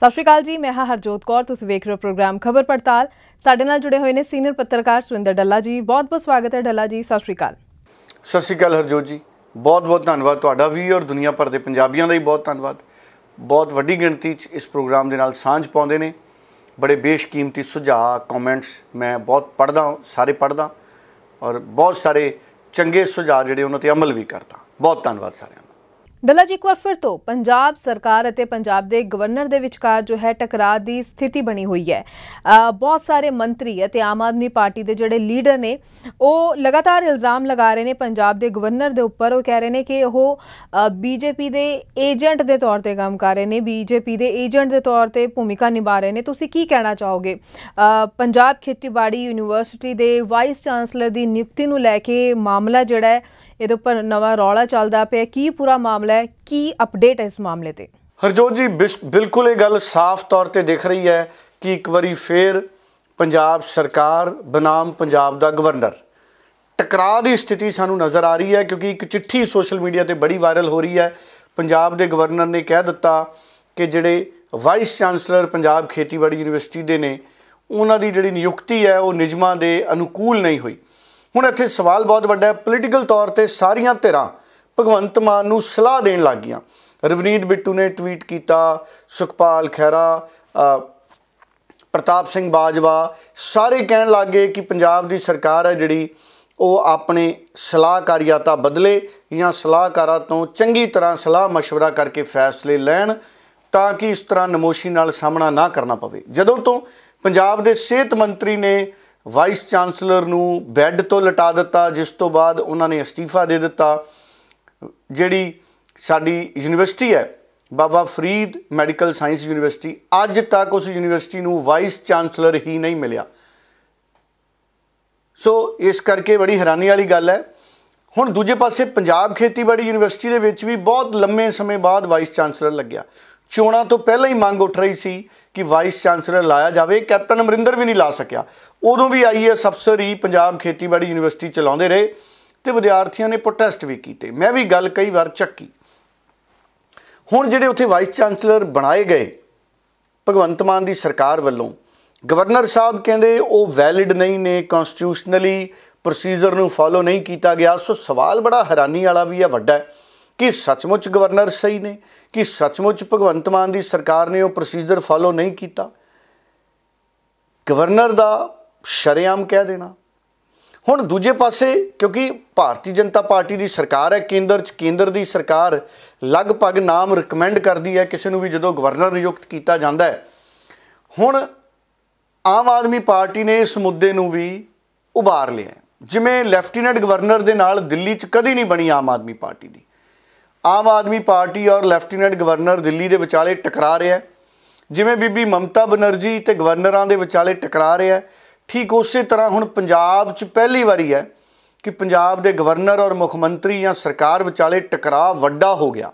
ਸਤਿ ਸ਼੍ਰੀ ਅਕਾਲ ਜੀ ਮੈਂ ਹਾਂ ਹਰਜੋਤ ਕੌਰ ਤੁਸੀਂ ਵੇਖ ਰਹੇ ਹੋ ਪ੍ਰੋਗਰਾਮ ਖਬਰ ਪੜਤਾਲ ਸਾਡੇ ਨਾਲ ਜੁੜੇ ਹੋਏ ਨੇ ਸੀਨੀਅਰ ਪੱਤਰਕਾਰ ਸੁਰਿੰਦਰ ਡੱਲਾ ਜੀ ਬਹੁਤ-ਬਹੁਤ ਸਵਾਗਤ ਹੈ ਡੱਲਾ ਜੀ ਸਤਿ ਸ਼੍ਰੀ ਅਕਾਲ ਸਤਿ ਸ਼੍ਰੀ ਅਕਾਲ ਹਰਜੋਤ ਜੀ ਬਹੁਤ-ਬਹੁਤ ਧੰਨਵਾਦ ਤੁਹਾਡਾ ਵੀ ਔਰ ਦੁਨੀਆ ਭਰ ਦੇ ਪੰਜਾਬੀਆਂ ਦਾ ਵੀ ਬਹੁਤ ਧੰਨਵਾਦ ਬਹੁਤ ਵੱਡੀ ਗਿਣਤੀ 'ਚ ਇਸ ਪ੍ਰੋਗਰਾਮ ਦੇ ਨਾਲ ਸਾਂਝ ਪਾਉਂਦੇ ਨੇ ਬੜੇ ਬੇਸ਼ਕੀਮਤੀ ਸੁਝਾਅ ਕਮੈਂਟਸ ਮੈਂ ਬਹੁਤ ਪੜਦਾ ਸਾਰੇ ਪੜਦਾ ਔਰ ਬਹੁਤ ਸਾਰੇ ਚੰਗੇ ਸੁਝਾਅ ਜਿਹੜੇ ਉਹਨਾਂ ਤੇ ਅਮਲ ਵੀ ਕਰਦਾ ਬਹੁਤ ਧੰਨਵਾਦ ਸਾਰਿਆਂ ਦਾ ਡੱਲਾ ਜੀ ਇੱਕ ਵਾਰ ਫਿਰ ਤੋਂ ਪੰਜਾਬ ਸਰਕਾਰ ਅਤੇ ਪੰਜਾਬ ਦੇ ਗਵਰਨਰ ਦੇ ਵਿਚਕਾਰ ਜੋ ਹੈ ਟਕਰਾਅ ਦੀ ਸਥਿਤੀ ਬਣੀ ਹੋਈ ਹੈ ਬਹੁਤ ਸਾਰੇ ਮੰਤਰੀ ਅਤੇ ਆਮ ਆਦਮੀ ਪਾਰਟੀ ਦੇ ਜਿਹੜੇ ਲੀਡਰ ਨੇ ਉਹ ਲਗਾਤਾਰ ਇਲਜ਼ਾਮ ਲਗਾ ਰਹੇ ਨੇ ਪੰਜਾਬ ਦੇ ਗਵਰਨਰ ਦੇ ਉੱਪਰ ਉਹ ਕਹਿ ਰਹੇ ਨੇ ਕਿ ਉਹ ਬੀਜੇਪੀ ਦੇ ਏਜੰਟ ਦੇ ਤੌਰ ਤੇ ਕੰਮ ਕਰ ਰਹੇ ਨੇ ਬੀਜੇਪੀ ਦੇ ਏਜੰਟ ਦੇ ਤੌਰ ਤੇ ਭੂਮਿਕਾ ਨਿਭਾ ਰਹੇ ਨੇ ਤੁਸੀਂ ਕੀ ਕਹਿਣਾ ਚਾਹੋਗੇ ਪੰਜਾਬ ਖੇਤੀਬਾੜੀ ਯੂਨੀਵਰਸਿਟੀ ਦੇ ਵਾਈਸ ਚਾਂਸਲਰ ਦੀ ਨਿਯੁਕਤੀ ਨੂੰ ਲੈ ਕੇ ਮਾਮਲਾ ਜਿਹੜਾ ਹੈ ਇਹਦੇ ਉੱਪਰ ਨਵਾਂ ਰੌਲਾ ਚੱਲਦਾ ਪਿਆ ਕੀ ਪੂਰਾ ਮਾਮਲਾ ਹੈ ਕੀ ਅਪਡੇਟ ਹੈ ਇਸ ਮਾਮਲੇ ਤੇ ਹਰਜੋਤ ਜੀ ਬਿਲਕੁਲ ਇਹ ਗੱਲ ਸਾਫ਼ ਤੌਰ ਤੇ ਦਿਖ ਰਹੀ ਹੈ ਕਿ ਇੱਕ ਵਾਰੀ ਫੇਰ ਪੰਜਾਬ ਸਰਕਾਰ ਬਨਾਮ ਪੰਜਾਬ ਦਾ ਗਵਰਨਰ ਟਕਰਾਅ ਦੀ ਸਥਿਤੀ ਸਾਨੂੰ ਨਜ਼ਰ ਆ ਰਹੀ ਹੈ ਕਿਉਂਕਿ ਇੱਕ ਚਿੱਠੀ ਸੋਸ਼ਲ ਮੀਡੀਆ ਤੇ ਬੜੀ ਵਾਇਰਲ ਹੋ ਰਹੀ ਹੈ ਪੰਜਾਬ ਦੇ ਗਵਰਨਰ ਨੇ ਕਹਿ ਦਿੱਤਾ ਕਿ ਜਿਹੜੇ ਵਾਈਸ ਚਾਂਸਲਰ ਪੰਜਾਬ ਖੇਤੀਬਾੜੀ ਯੂਨੀਵਰਸਿਟੀ ਦੇ ਨੇ ਉਹਨਾਂ ਦੀ ਜਿਹੜੀ ਨਿਯੁਕਤੀ ਹੈ ਉਹ ਨਿਯਮਾਂ ਦੇ ਅਨੁਕੂਲ ਨਹੀਂ ਹੋਈ ਹੁਣ ਇੱਥੇ ਸਵਾਲ ਬਹੁਤ ਵੱਡਾ ਹੈ ਪੋਲੀਟੀਕਲ ਤੌਰ ਤੇ ਸਾਰੀਆਂ ਧਿਰਾਂ ਭਗਵੰਤ ਮਾਨ ਨੂੰ ਸਲਾਹ ਦੇਣ ਲੱਗ ਗਈਆਂ ਰਵਨੀਤ ਬਿੱਟੂ ਨੇ ਟਵੀਟ ਕੀਤਾ ਸੁਖਪਾਲ ਖਹਿਰਾ ਪ੍ਰਤਾਪ ਸਿੰਘ ਬਾਜਵਾ ਸਾਰੇ ਕਹਿਣ ਲੱਗੇ ਕਿ ਪੰਜਾਬ ਦੀ ਸਰਕਾਰ ਹੈ ਜਿਹੜੀ ਉਹ ਆਪਣੇ ਸਲਾਹਕਾਰੀਆਂ ਤਾਂ ਬਦਲੇ ਜਾਂ ਸਲਾਹਕਾਰਾਂ ਤੋਂ ਚੰਗੀ ਤਰ੍ਹਾਂ ਸਲਾਹ مشورہ ਕਰਕੇ ਫੈਸਲੇ ਲੈਣ ਤਾਂ ਕਿ ਇਸ ਤਰ੍ਹਾਂ ਨਮੋਸ਼ੀ ਨਾਲ ਸਾਹਮਣਾ ਨਾ ਕਰਨਾ ਪਵੇ ਜਦੋਂ ਤੋਂ ਪੰਜਾਬ ਦੇ ਸਿਹਤ ਮੰਤਰੀ ਨੇ ਵਾਈਸ ਚਾਂਸਲਰ ਨੂੰ ਬੈੱਡ ਤੋਂ ਲਟਾ ਦਿੱਤਾ ਜਿਸ ਤੋਂ ਬਾਅਦ ਉਹਨਾਂ ਨੇ ਅਸਤੀਫਾ ਦੇ ਦਿੱਤਾ ਜਿਹੜੀ ਸਾਡੀ ਯੂਨੀਵਰਸਿਟੀ ਹੈ Baba Farid medical science university ਅੱਜ ਤੱਕ ਉਸ ਯੂਨੀਵਰਸਿਟੀ ਨੂੰ ਵਾਈਸ ਚਾਂਸਲਰ ਹੀ ਨਹੀਂ ਮਿਲਿਆ ਸੋ ਇਸ ਕਰਕੇ ਬੜੀ ਹੈਰਾਨੀ ਵਾਲੀ ਗੱਲ ਹੈ ਹੁਣ ਦੂਜੇ ਪਾਸੇ ਪੰਜਾਬ ਖੇਤੀਬਾੜੀ ਯੂਨੀਵਰਸਿਟੀ ਦੇ ਵਿੱਚ ਵੀ ਬਹੁਤ ਲੰਮੇ ਸਮੇਂ ਬਾਅਦ ਵਾਈਸ ਚਾਂਸਲਰ ਲੱਗਿਆ ਚੋਣਾਂ ਤੋਂ ਪਹਿਲਾਂ ਹੀ ਮੰਗ ਉੱਠ ਰਹੀ ਸੀ ਕਿ ਵਾਈਸ ਚਾਂਸਲਰ ਲਾਇਆ ਜਾਵੇ ਕੈਪਟਨ ਅਮਰਿੰਦਰ ਵੀ ਨਹੀਂ ਲਾ ਸਕਿਆ ਉਦੋਂ ਵੀ ਆਈਐਸ ਅਫਸਰ ਹੀ ਪੰਜਾਬ ਖੇਤੀਬਾੜੀ ਯੂਨੀਵਰਸਿਟੀ ਚਲਾਉਂਦੇ ਰਹੇ ਤੇ ਵਿਦਿਆਰਥੀਆਂ ਨੇ ਪ੍ਰੋਟੈਸਟ ਵੀ ਕੀਤੇ ਮੈਂ ਵੀ ਗੱਲ ਕਈ ਵਾਰ ਚੱਕੀ ਹੁਣ ਜਿਹੜੇ ਉੱਥੇ ਵਾਈਸ ਚਾਂਸਲਰ ਬਣਾਏ ਗਏ ਭਗਵੰਤ ਮਾਨ ਦੀ ਸਰਕਾਰ ਵੱਲੋਂ ਗਵਰਨਰ ਸਾਹਿਬ ਕਹਿੰਦੇ ਉਹ ਵੈਲਿਡ ਨਹੀਂ ਨੇ ਕਨਸਟੀਟਿਊਸ਼ਨਲੀ ਪ੍ਰੋਸੀਜਰ ਨੂੰ ਫਾਲੋ ਨਹੀਂ ਕੀਤਾ ਗਿਆ ਸੋ ਸਵਾਲ ਬੜਾ ਹੈਰਾਨੀ ਵਾਲਾ ਵੀ ਹੈ ਵੱਡਾ ਹੈ ਕਿ ਸੱਚਮੁੱਚ ਗਵਰਨਰ ਸਹੀ ਨੇ ਕਿ ਸੱਚਮੁੱਚ ਭਗਵੰਤ ਮਾਨ ਦੀ ਸਰਕਾਰ ਨੇ ਉਹ ਪ੍ਰੋਸੀਜਰ ਫਾਲੋ ਨਹੀਂ ਕੀਤਾ ਗਵਰਨਰ ਦਾ ਸ਼ਰਿਆਮ ਕਹਿ ਦੇਣਾ ਹੁਣ ਦੂਜੇ ਪਾਸੇ ਕਿਉਂਕਿ ਭਾਰਤੀ ਜਨਤਾ ਪਾਰਟੀ ਦੀ ਸਰਕਾਰ ਹੈ ਕੇਂਦਰ 'ਚ ਕੇਂਦਰ ਦੀ ਸਰਕਾਰ ਲਗਭਗ ਨਾਮ ਰეკਮੈਂਡ ਕਰਦੀ ਹੈ ਕਿਸੇ ਨੂੰ ਵੀ ਜਦੋਂ ਗਵਰਨਰ ਨਿਯੁਕਤ ਕੀਤਾ ਜਾਂਦਾ ਹੈ ਹੁਣ ਆਮ ਆਦਮੀ ਪਾਰਟੀ ਨੇ ਇਸ ਮੁੱਦੇ ਨੂੰ ਵੀ ਉਭਾਰ ਲਿਆ ਜਿਵੇਂ ਲੈਫਟੀਨੈਂਟ ਗਵਰਨਰ ਦੇ ਨਾਲ ਦਿੱਲੀ 'ਚ ਕਦੀ ਨਹੀਂ ਬਣੀ ਆਮ ਆਦਮੀ ਪਾਰਟੀ ਦੀ ਆਮ ਆਦਮੀ ਪਾਰਟੀ ਔਰ ਲੈਫਟੀਨੈਂਟ ਗਵਰਨਰ ਦਿੱਲੀ ਦੇ ਵਿਚਾਲੇ ਟਕਰਾ ਰਿਹਾ ਜਿਵੇਂ ਬੀਬੀ ਮਮਤਾ ਬਨਰਜੀ ਤੇ ਗਵਰਨਰਾਂ ਦੇ ਵਿਚਾਲੇ ਟਕਰਾ ਰਿਹਾ ਠੀਕ ਉਸੇ ਤਰ੍ਹਾਂ ਹੁਣ ਪੰਜਾਬ 'ਚ ਪਹਿਲੀ ਵਾਰੀ ਹੈ ਕਿ ਪੰਜਾਬ ਦੇ ਗਵਰਨਰ ਔਰ ਮੁੱਖ ਮੰਤਰੀ ਜਾਂ ਸਰਕਾਰ ਵਿਚਾਲੇ ਟਕਰਾਅ ਵੱਡਾ ਹੋ ਗਿਆ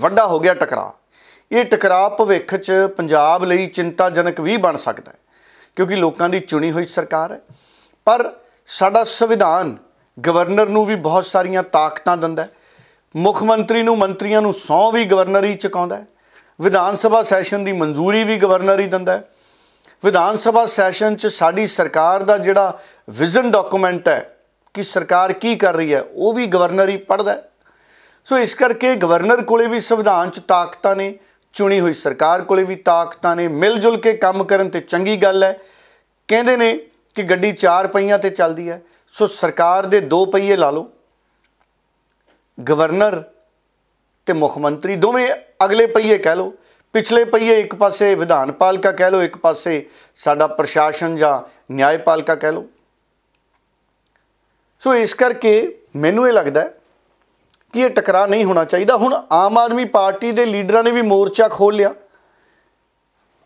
ਵੱਡਾ ਹੋ ਗਿਆ ਟਕਰਾਅ ਇਹ ਟਕਰਾਅ ਭਵਿੱਖ 'ਚ ਪੰਜਾਬ ਲਈ ਚਿੰਤਾਜਨਕ ਵੀ ਬਣ ਸਕਦਾ ਹੈ ਕਿਉਂਕਿ ਲੋਕਾਂ ਦੀ ਚੁਣੀ ਹੋਈ ਸਰਕਾਰ ਹੈ ਪਰ ਸਾਡਾ ਸੰਵਿਧਾਨ ਗਵਰਨਰ ਨੂੰ ਵੀ ਬਹੁਤ ਸਾਰੀਆਂ ਤਾਕਤਾਂ ਦਿੰਦਾ ਹੈ ਮੁੱਖ ਮੰਤਰੀ ਨੂੰ ਮੰਤਰੀਆਂ ਨੂੰ ਸੌ ਵੀ ਗਵਰਨਰੀ ਚਕਾਉਂਦਾ ਹੈ ਵਿਧਾਨ ਸਭਾ ਸੈਸ਼ਨ ਦੀ ਮਨਜ਼ੂਰੀ ਵੀ ਗਵਰਨਰ ਹੀ ਦਿੰਦਾ ਹੈ ਵਿਧਾਨ ਸਭਾ ਸੈਸ਼ਨ 'ਚ ਸਾਡੀ ਸਰਕਾਰ ਦਾ ਜਿਹੜਾ ਵਿਜ਼ਨ ਡਾਕੂਮੈਂਟ ਹੈ ਕਿ ਸਰਕਾਰ ਕੀ ਕਰ ਰਹੀ ਹੈ ਉਹ ਵੀ ਗਵਰਨਰ ਹੀ ਪੜਦਾ ਸੋ ਇਸ ਕਰਕੇ ਗਵਰਨਰ ਕੋਲੇ ਵੀ ਸੰਵਿਧਾਨ 'ਚ ਤਾਕਤਾਂ ਨੇ ਚੁਣੀ ਹੋਈ ਸਰਕਾਰ ਕੋਲੇ ਵੀ ਤਾਕਤਾਂ ਨੇ ਮਿਲ ਜੁਲ ਕੇ ਕੰਮ ਕਰਨ ਤੇ ਚੰਗੀ ਗੱਲ ਹੈ ਕਹਿੰਦੇ ਨੇ ਕਿ ਗੱਡੀ ਚਾਰ ਪਹੀਆਂ ਤੇ ਚੱਲਦੀ ਹੈ ਸੋ ਸਰਕਾਰ ਦੇ ਦੋ ਪਹੀਏ ਲਾ ਲਓ ਗਵਰਨਰ ਤੇ ਮੁੱਖ ਮੰਤਰੀ ਦੋਵੇਂ ਅਗਲੇ ਪਈਏ ਕਹਿ ਲੋ ਪਿਛਲੇ ਪਈਏ ਇੱਕ ਪਾਸੇ ਵਿਧਾਨ ਪਾਲਿਕਾ ਕਹਿ ਲੋ ਇੱਕ ਪਾਸੇ ਸਾਡਾ ਪ੍ਰਸ਼ਾਸਨ ਜਾਂ ਨਿਆਇ ਪਾਲਿਕਾ ਕਹਿ ਲੋ ਸੋ ਇਸ ਕਰਕੇ ਮੈਨੂੰ ਇਹ ਲੱਗਦਾ ਕਿ ਇਹ ਟਕਰਾਅ ਨਹੀਂ ਹੋਣਾ ਚਾਹੀਦਾ ਹੁਣ ਆਮ ਆਦਮੀ ਪਾਰਟੀ ਦੇ ਲੀਡਰਾਂ ਨੇ ਵੀ ਮੋਰਚਾ ਖੋਲ ਲਿਆ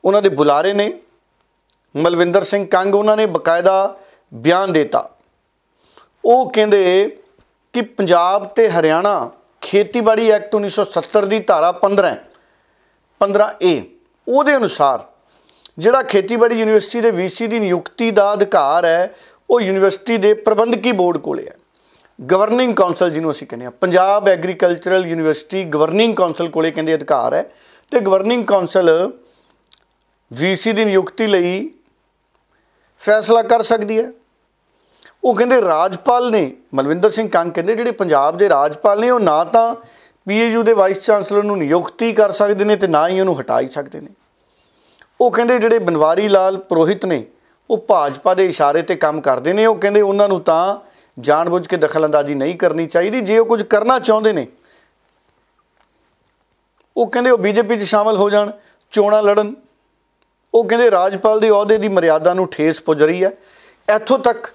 ਉਹਨਾਂ ਦੇ ਬੁਲਾਰੇ ਨੇ ਮਲਵਿੰਦਰ ਸਿੰਘ ਕੰਗ ਉਹਨਾਂ ਨੇ ਬਕਾਇਦਾ ਬਿਆਨ ਦਿੱਤਾ ਉਹ ਕਹਿੰਦੇ ਕਿ ਪੰਜਾਬ ਤੇ ਹਰਿਆਣਾ ਖੇਤੀਬਾੜੀ ਐਕਟ 1970 ਦੀ ਧਾਰਾ 15 15 ਏ ਉਹਦੇ ਅਨੁਸਾਰ ਜਿਹੜਾ ਖੇਤੀਬਾੜੀ ਯੂਨੀਵਰਸਿਟੀ ਦੇ ਵੀਸੀ ਦੀ ਨਿਯੁਕਤੀ ਦਾ ਅਧਿਕਾਰ ਹੈ ਉਹ ਯੂਨੀਵਰਸਿਟੀ ਦੇ ਪ੍ਰਬੰਧਕੀ ਬੋਰਡ ਕੋਲੇ ਹੈ ਗਵਰਨਿੰਗ ਕਾਉਂਸਲ ਜਿਹਨੂੰ ਅਸੀਂ ਕਹਿੰਦੇ ਆ Punjab agricultural university governing council ਕੋਲੇ ਕਹਿੰਦੇ ਅਧਿਕਾਰ ਹੈ ਤੇ ਗਵਰਨਿੰਗ ਕਾਉਂਸਲ ਵੀਸੀ ਦੀ ਨਿਯੁਕਤੀ ਲਈ ਫੈਸਲਾ ਕਰ ਸਕਦੀ ਹੈ ਉਹ ਕਹਿੰਦੇ ਰਾਜਪਾਲ ਨੇ ਮਲਵਿੰਦਰ ਸਿੰਘ ਕੰਗ ਕਹਿੰਦੇ ਜਿਹੜੇ ਪੰਜਾਬ ਦੇ ਰਾਜਪਾਲ ਨੇ ਉਹ ਨਾ ਤਾਂ ਪੀਏਯੂ ਦੇ ਵਾਈਸ ਚਾਂਸਲਰ ਨੂੰ ਨਿਯੁਕਤੀ ਕਰ ਸਕਦੇ ਨੇ ਤੇ ਨਾ ਹੀ ਉਹਨੂੰ ਹਟਾਈ ਸਕਦੇ ਨੇ ਉਹ ਕਹਿੰਦੇ ਜਿਹੜੇ ਬਨਵਾਰੀ ਲਾਲ ਪ੍ਰੋਹਿਤ ਨੇ ਉਹ ਭਾਜਪਾ ਦੇ ਇਸ਼ਾਰੇ ਤੇ ਕੰਮ ਕਰਦੇ ਨੇ ਉਹ ਕਹਿੰਦੇ ਉਹਨਾਂ ਨੂੰ ਤਾਂ ਜਾਣਬੁੱਝ ਕੇ ਦਖਲਅੰਦਾਜ਼ੀ ਨਹੀਂ ਕਰਨੀ ਚਾਹੀਦੀ ਜੇ ਉਹ ਕੁਝ ਕਰਨਾ ਚਾਹੁੰਦੇ ਨੇ ਉਹ ਕਹਿੰਦੇ ਉਹ ਬੀਜੇਪੀ 'ਚ ਸ਼ਾਮਲ ਹੋ ਜਾਣ ਚੋਣਾਂ ਲੜਨ ਉਹ ਕਹਿੰਦੇ ਰਾਜਪਾਲ ਦੇ ਅਹੁਦੇ ਦੀ ਮਰਿਆਦਾ ਨੂੰ ਠੇਸ ਪੁੱਜ ਰਹੀ ਹੈ ਇੱਥੋਂ ਤੱਕ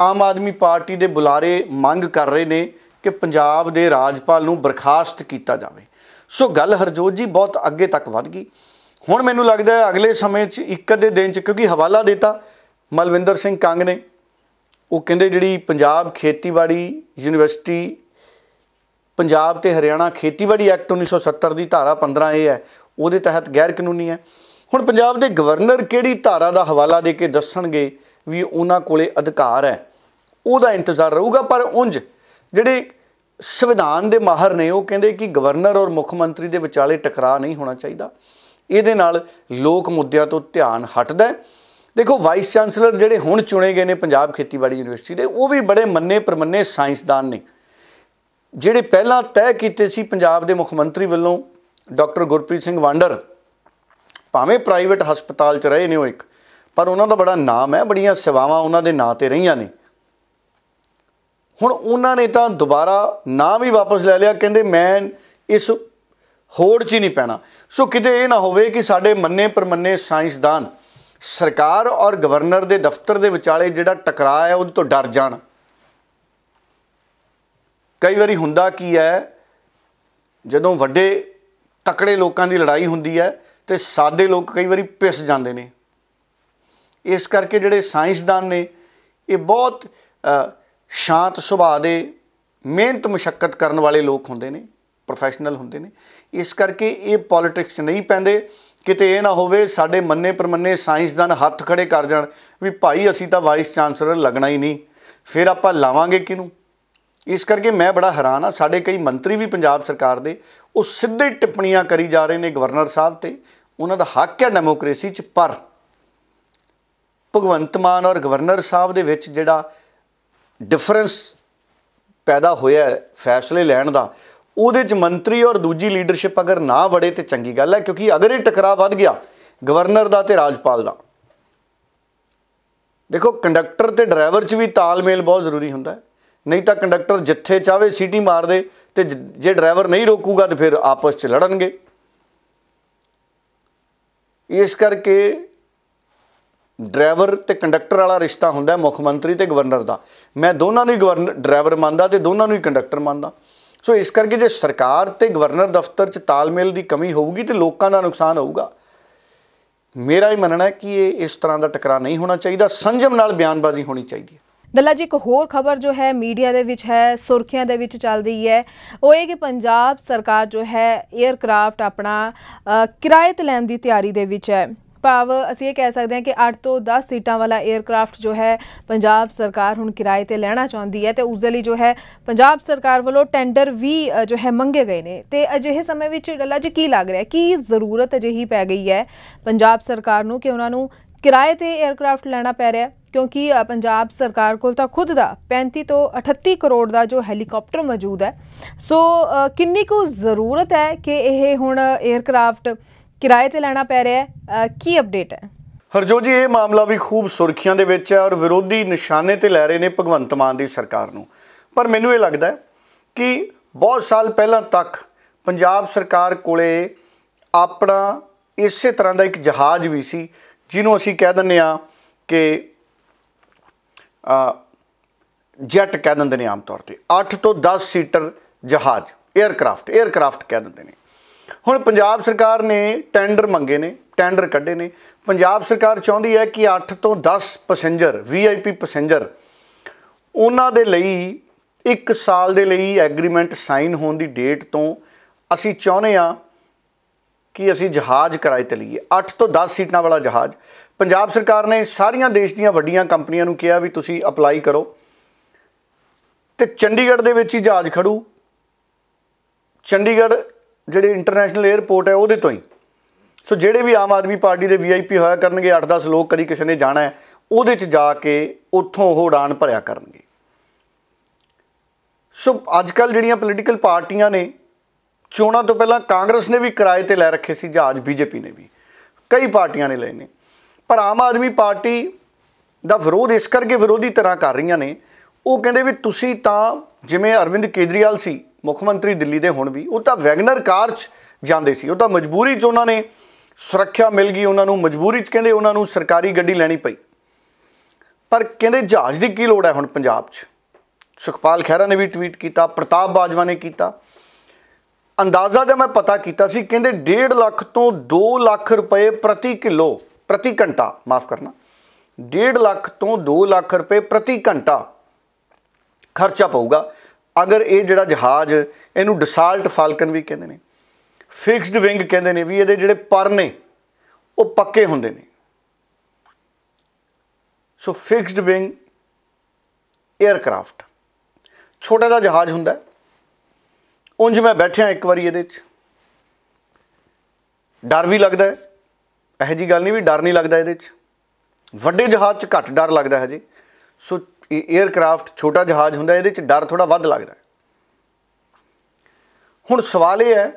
ਆਮ ਆਦਮੀ ਪਾਰਟੀ ਦੇ ਬੁਲਾਰੇ ਮੰਗ ਕਰ ਰਹੇ ਨੇ ਕਿ ਪੰਜਾਬ ਦੇ ਰਾਜਪਾਲ ਨੂੰ ਬਰਖਾਸਤ ਕੀਤਾ ਜਾਵੇ ਸੋ ਗੱਲ ਹਰਜੋਤ ਜੀ ਬਹੁਤ ਅੱਗੇ ਤੱਕ ਵੱਧ ਗਈ ਹੁਣ ਮੈਨੂੰ ਲੱਗਦਾ ਹੈ ਅਗਲੇ ਸਮੇਂ 'ਚ ਇੱਕ ਅੱਧੇ ਦਿਨ 'ਚ ਕਿਉਂਕਿ ਹਵਾਲਾ ਦਿੱਤਾ ਮਲਵਿੰਦਰ ਸਿੰਘ ਕੰਗ ਨੇ ਉਹ ਕਹਿੰਦੇ ਜਿਹੜੀ ਪੰਜਾਬ ਖੇਤੀਬਾੜੀ ਯੂਨੀਵਰਸਿਟੀ ਪੰਜਾਬ ਤੇ ਹਰਿਆਣਾ ਖੇਤੀਬਾੜੀ ਐਕਟ 1970 ਦੀ ਧਾਰਾ 15 ਏ ਹੈ ਉਹਦੇ ਤਹਿਤ ਗੈਰ ਕਾਨੂੰਨੀ ਹੈ ਹੁਣ ਪੰਜਾਬ ਦੇ ਗਵਰਨਰ ਕਿਹੜੀ ਧਾਰਾ ਦਾ ਹਵਾਲਾ ਦੇ ਕੇ ਦੱਸਣਗੇ ਵੀ ਉਹਨਾਂ ਕੋਲੇ ਅਧਿਕਾਰ ਹੈ ਉਹਦਾ ਇੰਤਜ਼ਾਰ ਰਹੂਗਾ ਪਰ ਉੰਜ ਜਿਹੜੇ ਸੰਵਿਧਾਨ ਦੇ ਮਾਹਰ ਨੇ ਉਹ ਕਹਿੰਦੇ ਕਿ ਗਵਰਨਰ ਔਰ ਮੁੱਖ ਮੰਤਰੀ ਦੇ ਵਿਚਾਲੇ ਟਕਰਾਅ ਨਹੀਂ ਹੋਣਾ ਚਾਹੀਦਾ ਇਹਦੇ ਨਾਲ ਲੋਕ ਮੁੱਦਿਆਂ ਤੋਂ ਧਿਆਨ ਹਟਦਾ ਦੇਖੋ ਵਾਈਸ ਚਾਂਸਲਰ ਜਿਹੜੇ ਹੁਣ ਚੁਣੇ ਗਏ ਨੇ ਪੰਜਾਬ ਖੇਤੀਬਾੜੀ ਯੂਨੀਵਰਸਿਟੀ ਦੇ ਉਹ ਵੀ ਬੜੇ ਮੰਨੇ ਪਰਮੰਨੇ ਸਾਇੰਸਦਾਨ ਨੇ ਜਿਹੜੇ ਪਹਿਲਾਂ ਤੈਅ ਕੀਤੇ ਸੀ ਪੰਜਾਬ ਦੇ ਮੁੱਖ ਮੰਤਰੀ ਵੱਲੋਂ ਡਾਕਟਰ ਗੁਰਪ੍ਰੀਤ ਸਿੰਘ ਵਾਂਡਰ ਭਾਵੇਂ ਪ੍ਰਾਈਵੇਟ ਹਸਪਤਾਲ 'ਚ ਰਹੇ ਨੇ ਉਹ ਇੱਕ ਪਰ ਉਹਨਾਂ ਦਾ ਬੜਾ ਨਾਮ ਹੈ ਬੜੀਆਂ ਸੇਵਾਵਾਂ ਉਹਨਾਂ ਦੇ ਨਾਂ ਤੇ ਰਹੀਆਂ ਨੇ ਹੁਣ ਉਹਨਾਂ ਨੇ ਤਾਂ ਦੁਬਾਰਾ ਨਾਮ ਹੀ ਵਾਪਸ ਲੈ ਲਿਆ ਕਹਿੰਦੇ ਮੈਂ ਇਸ ਹੋੜ 'ਚ ਹੀ ਨਹੀਂ ਪੈਣਾ ਸੋ ਕਿਤੇ ਇਹ ਨਾ ਹੋਵੇ ਕਿ ਸਾਡੇ ਮੰਨੇ ਪਰਮੰਨੇ ਸਾਇੰਸਦਾਨ ਸਰਕਾਰ ਔਰ ਗਵਰਨਰ ਦੇ ਦਫ਼ਤਰ ਦੇ ਵਿਚਾਲੇ ਜਿਹੜਾ ਟਕਰਾਅ ਹੈ ਉਹਦੇ ਤੋਂ ਡਰ ਜਾਣ ਕਈ ਵਾਰੀ ਹੁੰਦਾ ਕੀ ਹੈ ਜਦੋਂ ਵੱਡੇ ਤਕੜੇ ਲੋਕਾਂ ਦੀ ਲੜਾਈ ਹੁੰਦੀ ਹੈ ਤੇ ਸਾਦੇ ਲੋਕ ਕਈ ਵਾਰੀ ਪਿਸ ਜਾਂਦੇ ਨੇ ਇਸ ਕਰਕੇ ਜਿਹੜੇ ਸਾਇੰਸਦਾਨ ਨੇ ਇਹ ਬਹੁਤ ਸ਼ਾਂਤ ਸੁਭਾਅ ਦੇ ਮਿਹਨਤ ਮੁਸ਼ਕਲ ਕਰਨ ਵਾਲੇ ਲੋਕ ਹੁੰਦੇ ਨੇ ਪ੍ਰੋਫੈਸ਼ਨਲ ਹੁੰਦੇ ਨੇ ਇਸ ਕਰਕੇ ਇਹ ਪੋਲਿਟਿਕਸ 'ਚ ਨਹੀਂ ਪੈਂਦੇ ਕਿਤੇ ਇਹ ਨਾ ਹੋਵੇ ਸਾਡੇ ਮੰਨੇ ਪਰਮੰਨੇ ਸਾਇੰਸਦਾਨ ਹੱਥ ਖੜੇ ਕਰ ਜਾਣ ਵੀ ਭਾਈ ਅਸੀਂ ਤਾਂ ਵਾਈਸ ਚਾਂਸਲਰ ਲੱਗਣਾ ਹੀ ਨਹੀਂ ਫਿਰ ਆਪਾਂ ਲਾਵਾਂਗੇ ਕਿਨੂੰ ਇਸ ਕਰਕੇ ਮੈਂ ਬੜਾ ਹੈਰਾਨ ਆ ਸਾਡੇ ਕਈ ਮੰਤਰੀ ਵੀ ਪੰਜਾਬ ਸਰਕਾਰ ਦੇ ਉਹ ਸਿੱਧੇ ਟਿੱਪਣੀਆਂ ਕਰੀ ਜਾ ਰਹੇ ਨੇ ਗਵਰਨਰ ਸਾਹਿਬ ਤੇ ਉਹਨਾਂ ਦਾ ਹੱਕ ਹੈ ਡੈਮੋਕ੍ਰੇਸੀ 'ਚ ਪਰ ਭਗਵੰਤ ਮਾਨ ਔਰ ਗਵਰਨਰ ਸਾਹਿਬ ਦੇ ਵਿੱਚ ਜਿਹੜਾ ਡਿਫਰੈਂਸ ਪੈਦਾ ਹੋਇਆ ਫੈਸਲੇ ਲੈਣ ਦਾ ਉਹਦੇ 'ਚ ਮੰਤਰੀ ਔਰ ਦੂਜੀ ਲੀਡਰਸ਼ਿਪ ਅਗਰ ਨਾ ਵੜੇ ਤੇ ਚੰਗੀ ਗੱਲ ਹੈ ਕਿਉਂਕਿ ਅਗਰ ਇਹ ਟਕਰਾਅ ਵੱਧ ਗਿਆ ਗਵਰਨਰ ਦਾ ਤੇ ਰਾਜਪਾਲ ਦਾ ਦੇਖੋ ਕੰਡਕਟਰ ਤੇ ਡਰਾਈਵਰ 'ਚ ਵੀ ਤਾਲਮੇਲ ਬਹੁਤ ਜ਼ਰੂਰੀ ਹੁੰਦਾ ਨਹੀਂ ਤਾਂ ਕੰਡਕਟਰ ਜਿੱਥੇ ਚਾਵੇ ਸੀਟੀ ਮਾਰ ਦੇ ਤੇ ਜੇ ਡਰਾਈਵਰ ਨਹੀਂ ਰੋਕੂਗਾ ਤੇ ਫਿਰ ਆਪਸ 'ਚ ਲੜਨਗੇ ਇਸ ਕਰਕੇ ਡਰਾਈਵਰ ਤੇ ਕੰਡਕਟਰ ਵਾਲਾ ਰਿਸ਼ਤਾ ਹੁੰਦਾ ਮੁੱਖ ਮੰਤਰੀ ਤੇ ਗਵਰਨਰ ਦਾ ਮੈਂ ਦੋਨਾਂ ਨੂੰ ਹੀ ਗਵਰਨਰ ਡਰਾਈਵਰ ਮੰਨਦਾ ਤੇ ਦੋਨਾਂ ਨੂੰ ਹੀ ਕੰਡਕਟਰ ਮੰਨਦਾ ਸੋ ਇਸ ਕਰਕੇ ਜੇ ਸਰਕਾਰ ਤੇ ਗਵਰਨਰ ਦਫ਼ਤਰ 'ਚ ਤਾਲਮੇਲ ਦੀ ਕਮੀ ਹੋਊਗੀ ਤੇ ਲੋਕਾਂ ਦਾ ਨੁਕਸਾਨ ਹੋਊਗਾ ਮੇਰਾ ਹੀ ਮੰਨਣਾ ਹੈ ਕਿ ਇਹ ਇਸ ਤਰ੍ਹਾਂ ਦਾ ਟਕਰਾ ਨਹੀਂ ਹੋਣਾ ਚਾਹੀਦਾ ਸੰਜਮ ਨਾਲ ਬਿਆਨਬਾਜ਼ੀ ਹੋਣੀ ਚਾਹੀਦੀ ਹੈ ਡੱਲਾ ਜੀ ਇੱਕ ਹੋਰ ਖਬਰ ਜੋ ਹੈ ਮੀਡੀਆ ਦੇ ਵਿੱਚ ਹੈ ਸੁਰਖੀਆਂ ਦੇ ਵਿੱਚ ਚੱਲ ਰਹੀ ਹੈ ਉਹ ਇਹ ਕਿ ਪੰਜਾਬ ਸਰਕਾਰ ਜੋ ਹੈ 에ਅਰਕ੍ਰਾਫਟ ਆਪਣਾ ਕਿਰਾਏ ਤੇ ਲੈਣ ਦੀ ਤਿਆਰੀ ਦੇ ਵਿੱਚ ਹੈ ਭਾਵ ਅਸੀਂ ਇਹ ਕਹਿ ਸਕਦੇ ਹਾਂ ਕਿ 8 ਤੋਂ 10 ਸੀਟਾਂ ਵਾਲਾ 에ਅਰਕ੍ਰਾਫਟ ਜੋ ਹੈ ਪੰਜਾਬ ਸਰਕਾਰ ਹੁਣ ਕਿਰਾਏ ਤੇ ਲੈਣਾ ਚਾਹੁੰਦੀ ਹੈ ਤੇ ਉਸ ਦੇ ਲਈ ਜੋ ਹੈ ਪੰਜਾਬ ਸਰਕਾਰ ਵੱਲੋਂ ਟੈਂਡਰ ਵੀ ਜੋ ਹੈ ਮੰਗੇ ਗਏ ਨੇ ਤੇ ਅਜਿਹੇ ਸਮੇਂ ਵਿੱਚ ਡੱਲਾ ਜੀ ਕੀ ਲੱਗ ਰਿਹਾ ਕੀ ਜ਼ਰੂਰਤ ਅਜਿਹੀ ਪੈ ਗਈ ਹੈ ਪੰਜਾਬ ਸਰਕਾਰ ਨੂੰ ਕਿ ਉਹਨਾਂ ਨੂੰ ਕਿਰਾਏ ਤੇ 에ਅਰਕ੍ਰਾਫਟ ਲੈਣਾ ਪੈ ਰਿਹਾ ਕਿਉਂਕਿ ਪੰਜਾਬ ਸਰਕਾਰ ਕੋਲ ਤਾਂ ਖੁਦ ਦਾ 35 ਤੋਂ 38 ਕਰੋੜ ਦਾ ਜੋ ਹੈਲੀਕਾਪਟਰ ਮੌਜੂਦ ਹੈ ਸੋ ਕਿੰਨੀ ਕੁ ਜ਼ਰੂਰਤ ਹੈ ਕਿ ਇਹ ਹੁਣ 에ਅਰਕ੍ਰਾਫਟ ਕਿਰਾਏ ਤੇ ਲੈਣਾ ਪੈ ਰਿਹਾ ਹੈ ਕੀ ਅਪਡੇਟ ਹੈ ਹਰਜੋਤ ਜੀ ਇਹ ਮਾਮਲਾ ਵੀ ਖੂਬ ਸੁਰਖੀਆਂ ਦੇ ਵਿੱਚ ਹੈ ਔਰ ਵਿਰੋਧੀ ਨਿਸ਼ਾਨੇ ਤੇ ਲੈ ਰਹੇ ਨੇ ਭਗਵੰਤ ਮਾਨ ਦੀ ਸਰਕਾਰ ਨੂੰ ਪਰ ਮੈਨੂੰ ਇਹ ਲੱਗਦਾ ਹੈ ਕਿ ਬਹੁਤ ਸਾਲ ਪਹਿਲਾਂ ਤੱਕ ਪੰਜਾਬ ਸਰਕਾਰ ਕੋਲੇ ਆਪਣਾ ਇਸੇ ਤਰ੍ਹਾਂ ਦਾ ਇੱਕ ਜਹਾਜ਼ ਵੀ ਸੀ ਜਿਹਨੂੰ ਅਸੀਂ ਕਹਿ ਦਿੰਦੇ ਆ ਕਿ ਜੈਟ ਕਹਿ ਦਿੰਦੇ ਨੇ ਆਮ ਤੌਰ ਤੇ 8 ਤੋਂ 10 ਸੀਟਰ ਜਹਾਜ਼ 에ਅਰਕ੍ਰਾਫਟ 에ਅਰਕ੍ਰਾਫਟ ਕਹਿ ਦਿੰਦੇ ਨੇ ਹੁਣ ਪੰਜਾਬ ਸਰਕਾਰ ਨੇ ਟੈਂਡਰ ਮੰਗੇ ਨੇ ਟੈਂਡਰ ਕੱਢੇ ਨੇ ਪੰਜਾਬ ਸਰਕਾਰ ਚਾਹੁੰਦੀ ਹੈ ਕਿ 8 ਤੋਂ 10 ਪੈਸੇਂਜਰ ਵੀਆਈਪੀ ਪੈਸੇਂਜਰ ਉਹਨਾਂ ਦੇ ਲਈ 1 ਸਾਲ ਦੇ ਲਈ ਐਗਰੀਮੈਂਟ ਸਾਈਨ ਹੋਣ ਦੀ ਡੇਟ ਤੋਂ ਅਸੀਂ ਚਾਹੁੰਦੇ ਆ ਕਿ ਅਸੀਂ ਜਹਾਜ਼ ਕਿਰਾਏ ਤੇ ਲਈਏ 8 ਤੋਂ 10 ਸੀਟਾਂ ਵਾਲਾ ਜਹਾਜ਼ ਪੰਜਾਬ ਸਰਕਾਰ ਨੇ ਸਾਰੀਆਂ ਦੇਸ਼ ਦੀਆਂ ਵੱਡੀਆਂ ਕੰਪਨੀਆਂ ਨੂੰ ਕਿਹਾ ਵੀ ਤੁਸੀਂ ਅਪਲਾਈ ਕਰੋ ਤੇ ਚੰਡੀਗੜ੍ਹ ਦੇ ਵਿੱਚ ਹੀ ਜਹਾਜ਼ ਖੜੂ ਚੰਡੀਗੜ੍ਹ ਜਿਹੜੇ ਇੰਟਰਨੈਸ਼ਨਲ 에ਅਰਪੋਰਟ ਹੈ ਉਹਦੇ ਤੋਂ ਹੀ ਸੋ ਜਿਹੜੇ ਵੀ ਆਮ ਆਦਮੀ ਪਾਰਟੀ ਦੇ ਵੀਆਈਪੀ ਹੋਇਆ ਕਰਨਗੇ 8-10 ਲੋਕ ਕਰੀ ਕਿਸੇ ਨੇ ਜਾਣਾ ਹੈ ਉਹਦੇ 'ਚ ਜਾ ਕੇ ਉੱਥੋਂ ਉਹ ਉਡਾਨ ਭਰਿਆ ਕਰਨਗੇ ਸੋ ਅੱਜ ਕੱਲ ਜਿਹੜੀਆਂ ਪੋਲੀਟੀਕਲ ਪਾਰਟੀਆਂ ਨੇ ਚੋਣਾਂ ਤੋਂ ਪਹਿਲਾਂ ਕਾਂਗਰਸ ਨੇ ਵੀ ਕਿਰਾਏ ਤੇ ਲੈ ਰੱਖੇ ਸੀ ਜਹਾਜ਼ ਬੀਜੇਪੀ ਨੇ ਵੀ ਕਈ ਪਾਰਟੀਆਂ ਨੇ ਲਏ ਪਰ ਆਮ ਆਦਮੀ ਪਾਰਟੀ ਦਾ ਵਿਰੋਧ ਇਸ ਕਰਕੇ ਵਿਰੋਧੀ ਤਰ੍ਹਾਂ ਕਰ ਰਹੀਆਂ ਨੇ ਉਹ ਕਹਿੰਦੇ ਵੀ ਤੁਸੀਂ ਤਾਂ ਜਿਵੇਂ ਅਰਵਿੰਦ ਕੇਜਰੀਵਾਲ ਸੀ ਮੁੱਖ ਮੰਤਰੀ ਦਿੱਲੀ ਦੇ ਹੁਣ ਵੀ ਉਹ ਤਾਂ ਵੈਗਨਰ ਕਾਰ 'ਚ ਜਾਂਦੇ ਸੀ ਉਹ ਤਾਂ ਮਜਬੂਰੀ 'ਚ ਉਹਨਾਂ ਨੇ ਸੁਰੱਖਿਆ ਮਿਲ ਗਈ ਉਹਨਾਂ ਨੂੰ ਮਜਬੂਰੀ 'ਚ ਕਹਿੰਦੇ ਉਹਨਾਂ ਨੂੰ ਸਰਕਾਰੀ ਗੱਡੀ ਲੈਣੀ ਪਈ ਪਰ ਕਹਿੰਦੇ ਜਹਾਜ਼ ਦੀ ਕੀ ਲੋੜ ਹੈ ਹੁਣ ਪੰਜਾਬ 'ਚ ਸੁਖਪਾਲ ਖਹਿਰਾ ਨੇ ਵੀ ਟਵੀਟ ਕੀਤਾ ਪ੍ਰਤਾਪ ਬਾਜਵਾ ਨੇ ਕੀਤਾ ਅੰਦਾਜ਼ਾ ਜਦ ਮੈਂ ਪਤਾ ਕੀਤਾ ਸੀ ਕਹਿੰਦੇ 1.5 ਲੱਖ ਤੋਂ 2 ਲੱਖ ਰੁਪਏ ਪ੍ਰਤੀ ਕਿਲੋ ਪ੍ਰਤੀ ਘੰਟਾ ਮਾਫ ਕਰਨਾ 1.5 ਲੱਖ ਤੋਂ 2 ਲੱਖ ਰੁਪਏ ਪ੍ਰਤੀ ਘੰਟਾ ਖਰਚਾ ਪਊਗਾ ਅਗਰ ਇਹ ਜਿਹੜਾ ਜਹਾਜ਼ ਇਹਨੂੰ ਡਿਸਾਲਟ ਫਾਲਕਨ ਵੀ ਕਹਿੰਦੇ ਨੇ ਫਿਕਸਡ ਵਿੰਗ ਕਹਿੰਦੇ ਨੇ ਵੀ ਇਹਦੇ ਜਿਹੜੇ ਪਰ ਨੇ ਉਹ ਪੱਕੇ ਹੁੰਦੇ ਨੇ ਸੋ ਫਿਕਸਡ ਵਿੰਗ 에ਅਰਕ੍ਰਾਫਟ ਛੋਟਾ ਜਿਹਾ ਜਹਾਜ਼ ਹੁੰਦਾ ਉਂਝ ਮੈਂ ਬੈਠਿਆ ਇੱਕ ਵਾਰੀ ਇਹਦੇ 'ਚ ਡਰ ਵੀ ਲੱਗਦਾ ਹੈ ਇਹ ਜੀ ਗੱਲ ਨਹੀਂ ਵੀ ਡਰ ਨਹੀਂ ਲੱਗਦਾ ਇਹਦੇ 'ਚ ਵੱਡੇ ਜਹਾਜ਼ 'ਚ ਘੱਟ ਡਰ ਲੱਗਦਾ ਹੈ ਜੀ ਸੋ ਇਹ 에ਅਰਕ੍ਰਾਫਟ ਛੋਟਾ ਜਹਾਜ਼ ਹੁੰਦਾ ਇਹਦੇ 'ਚ ਡਰ ਥੋੜਾ ਵੱਧ ਲੱਗਦਾ ਹੁਣ ਸਵਾਲ ਇਹ ਹੈ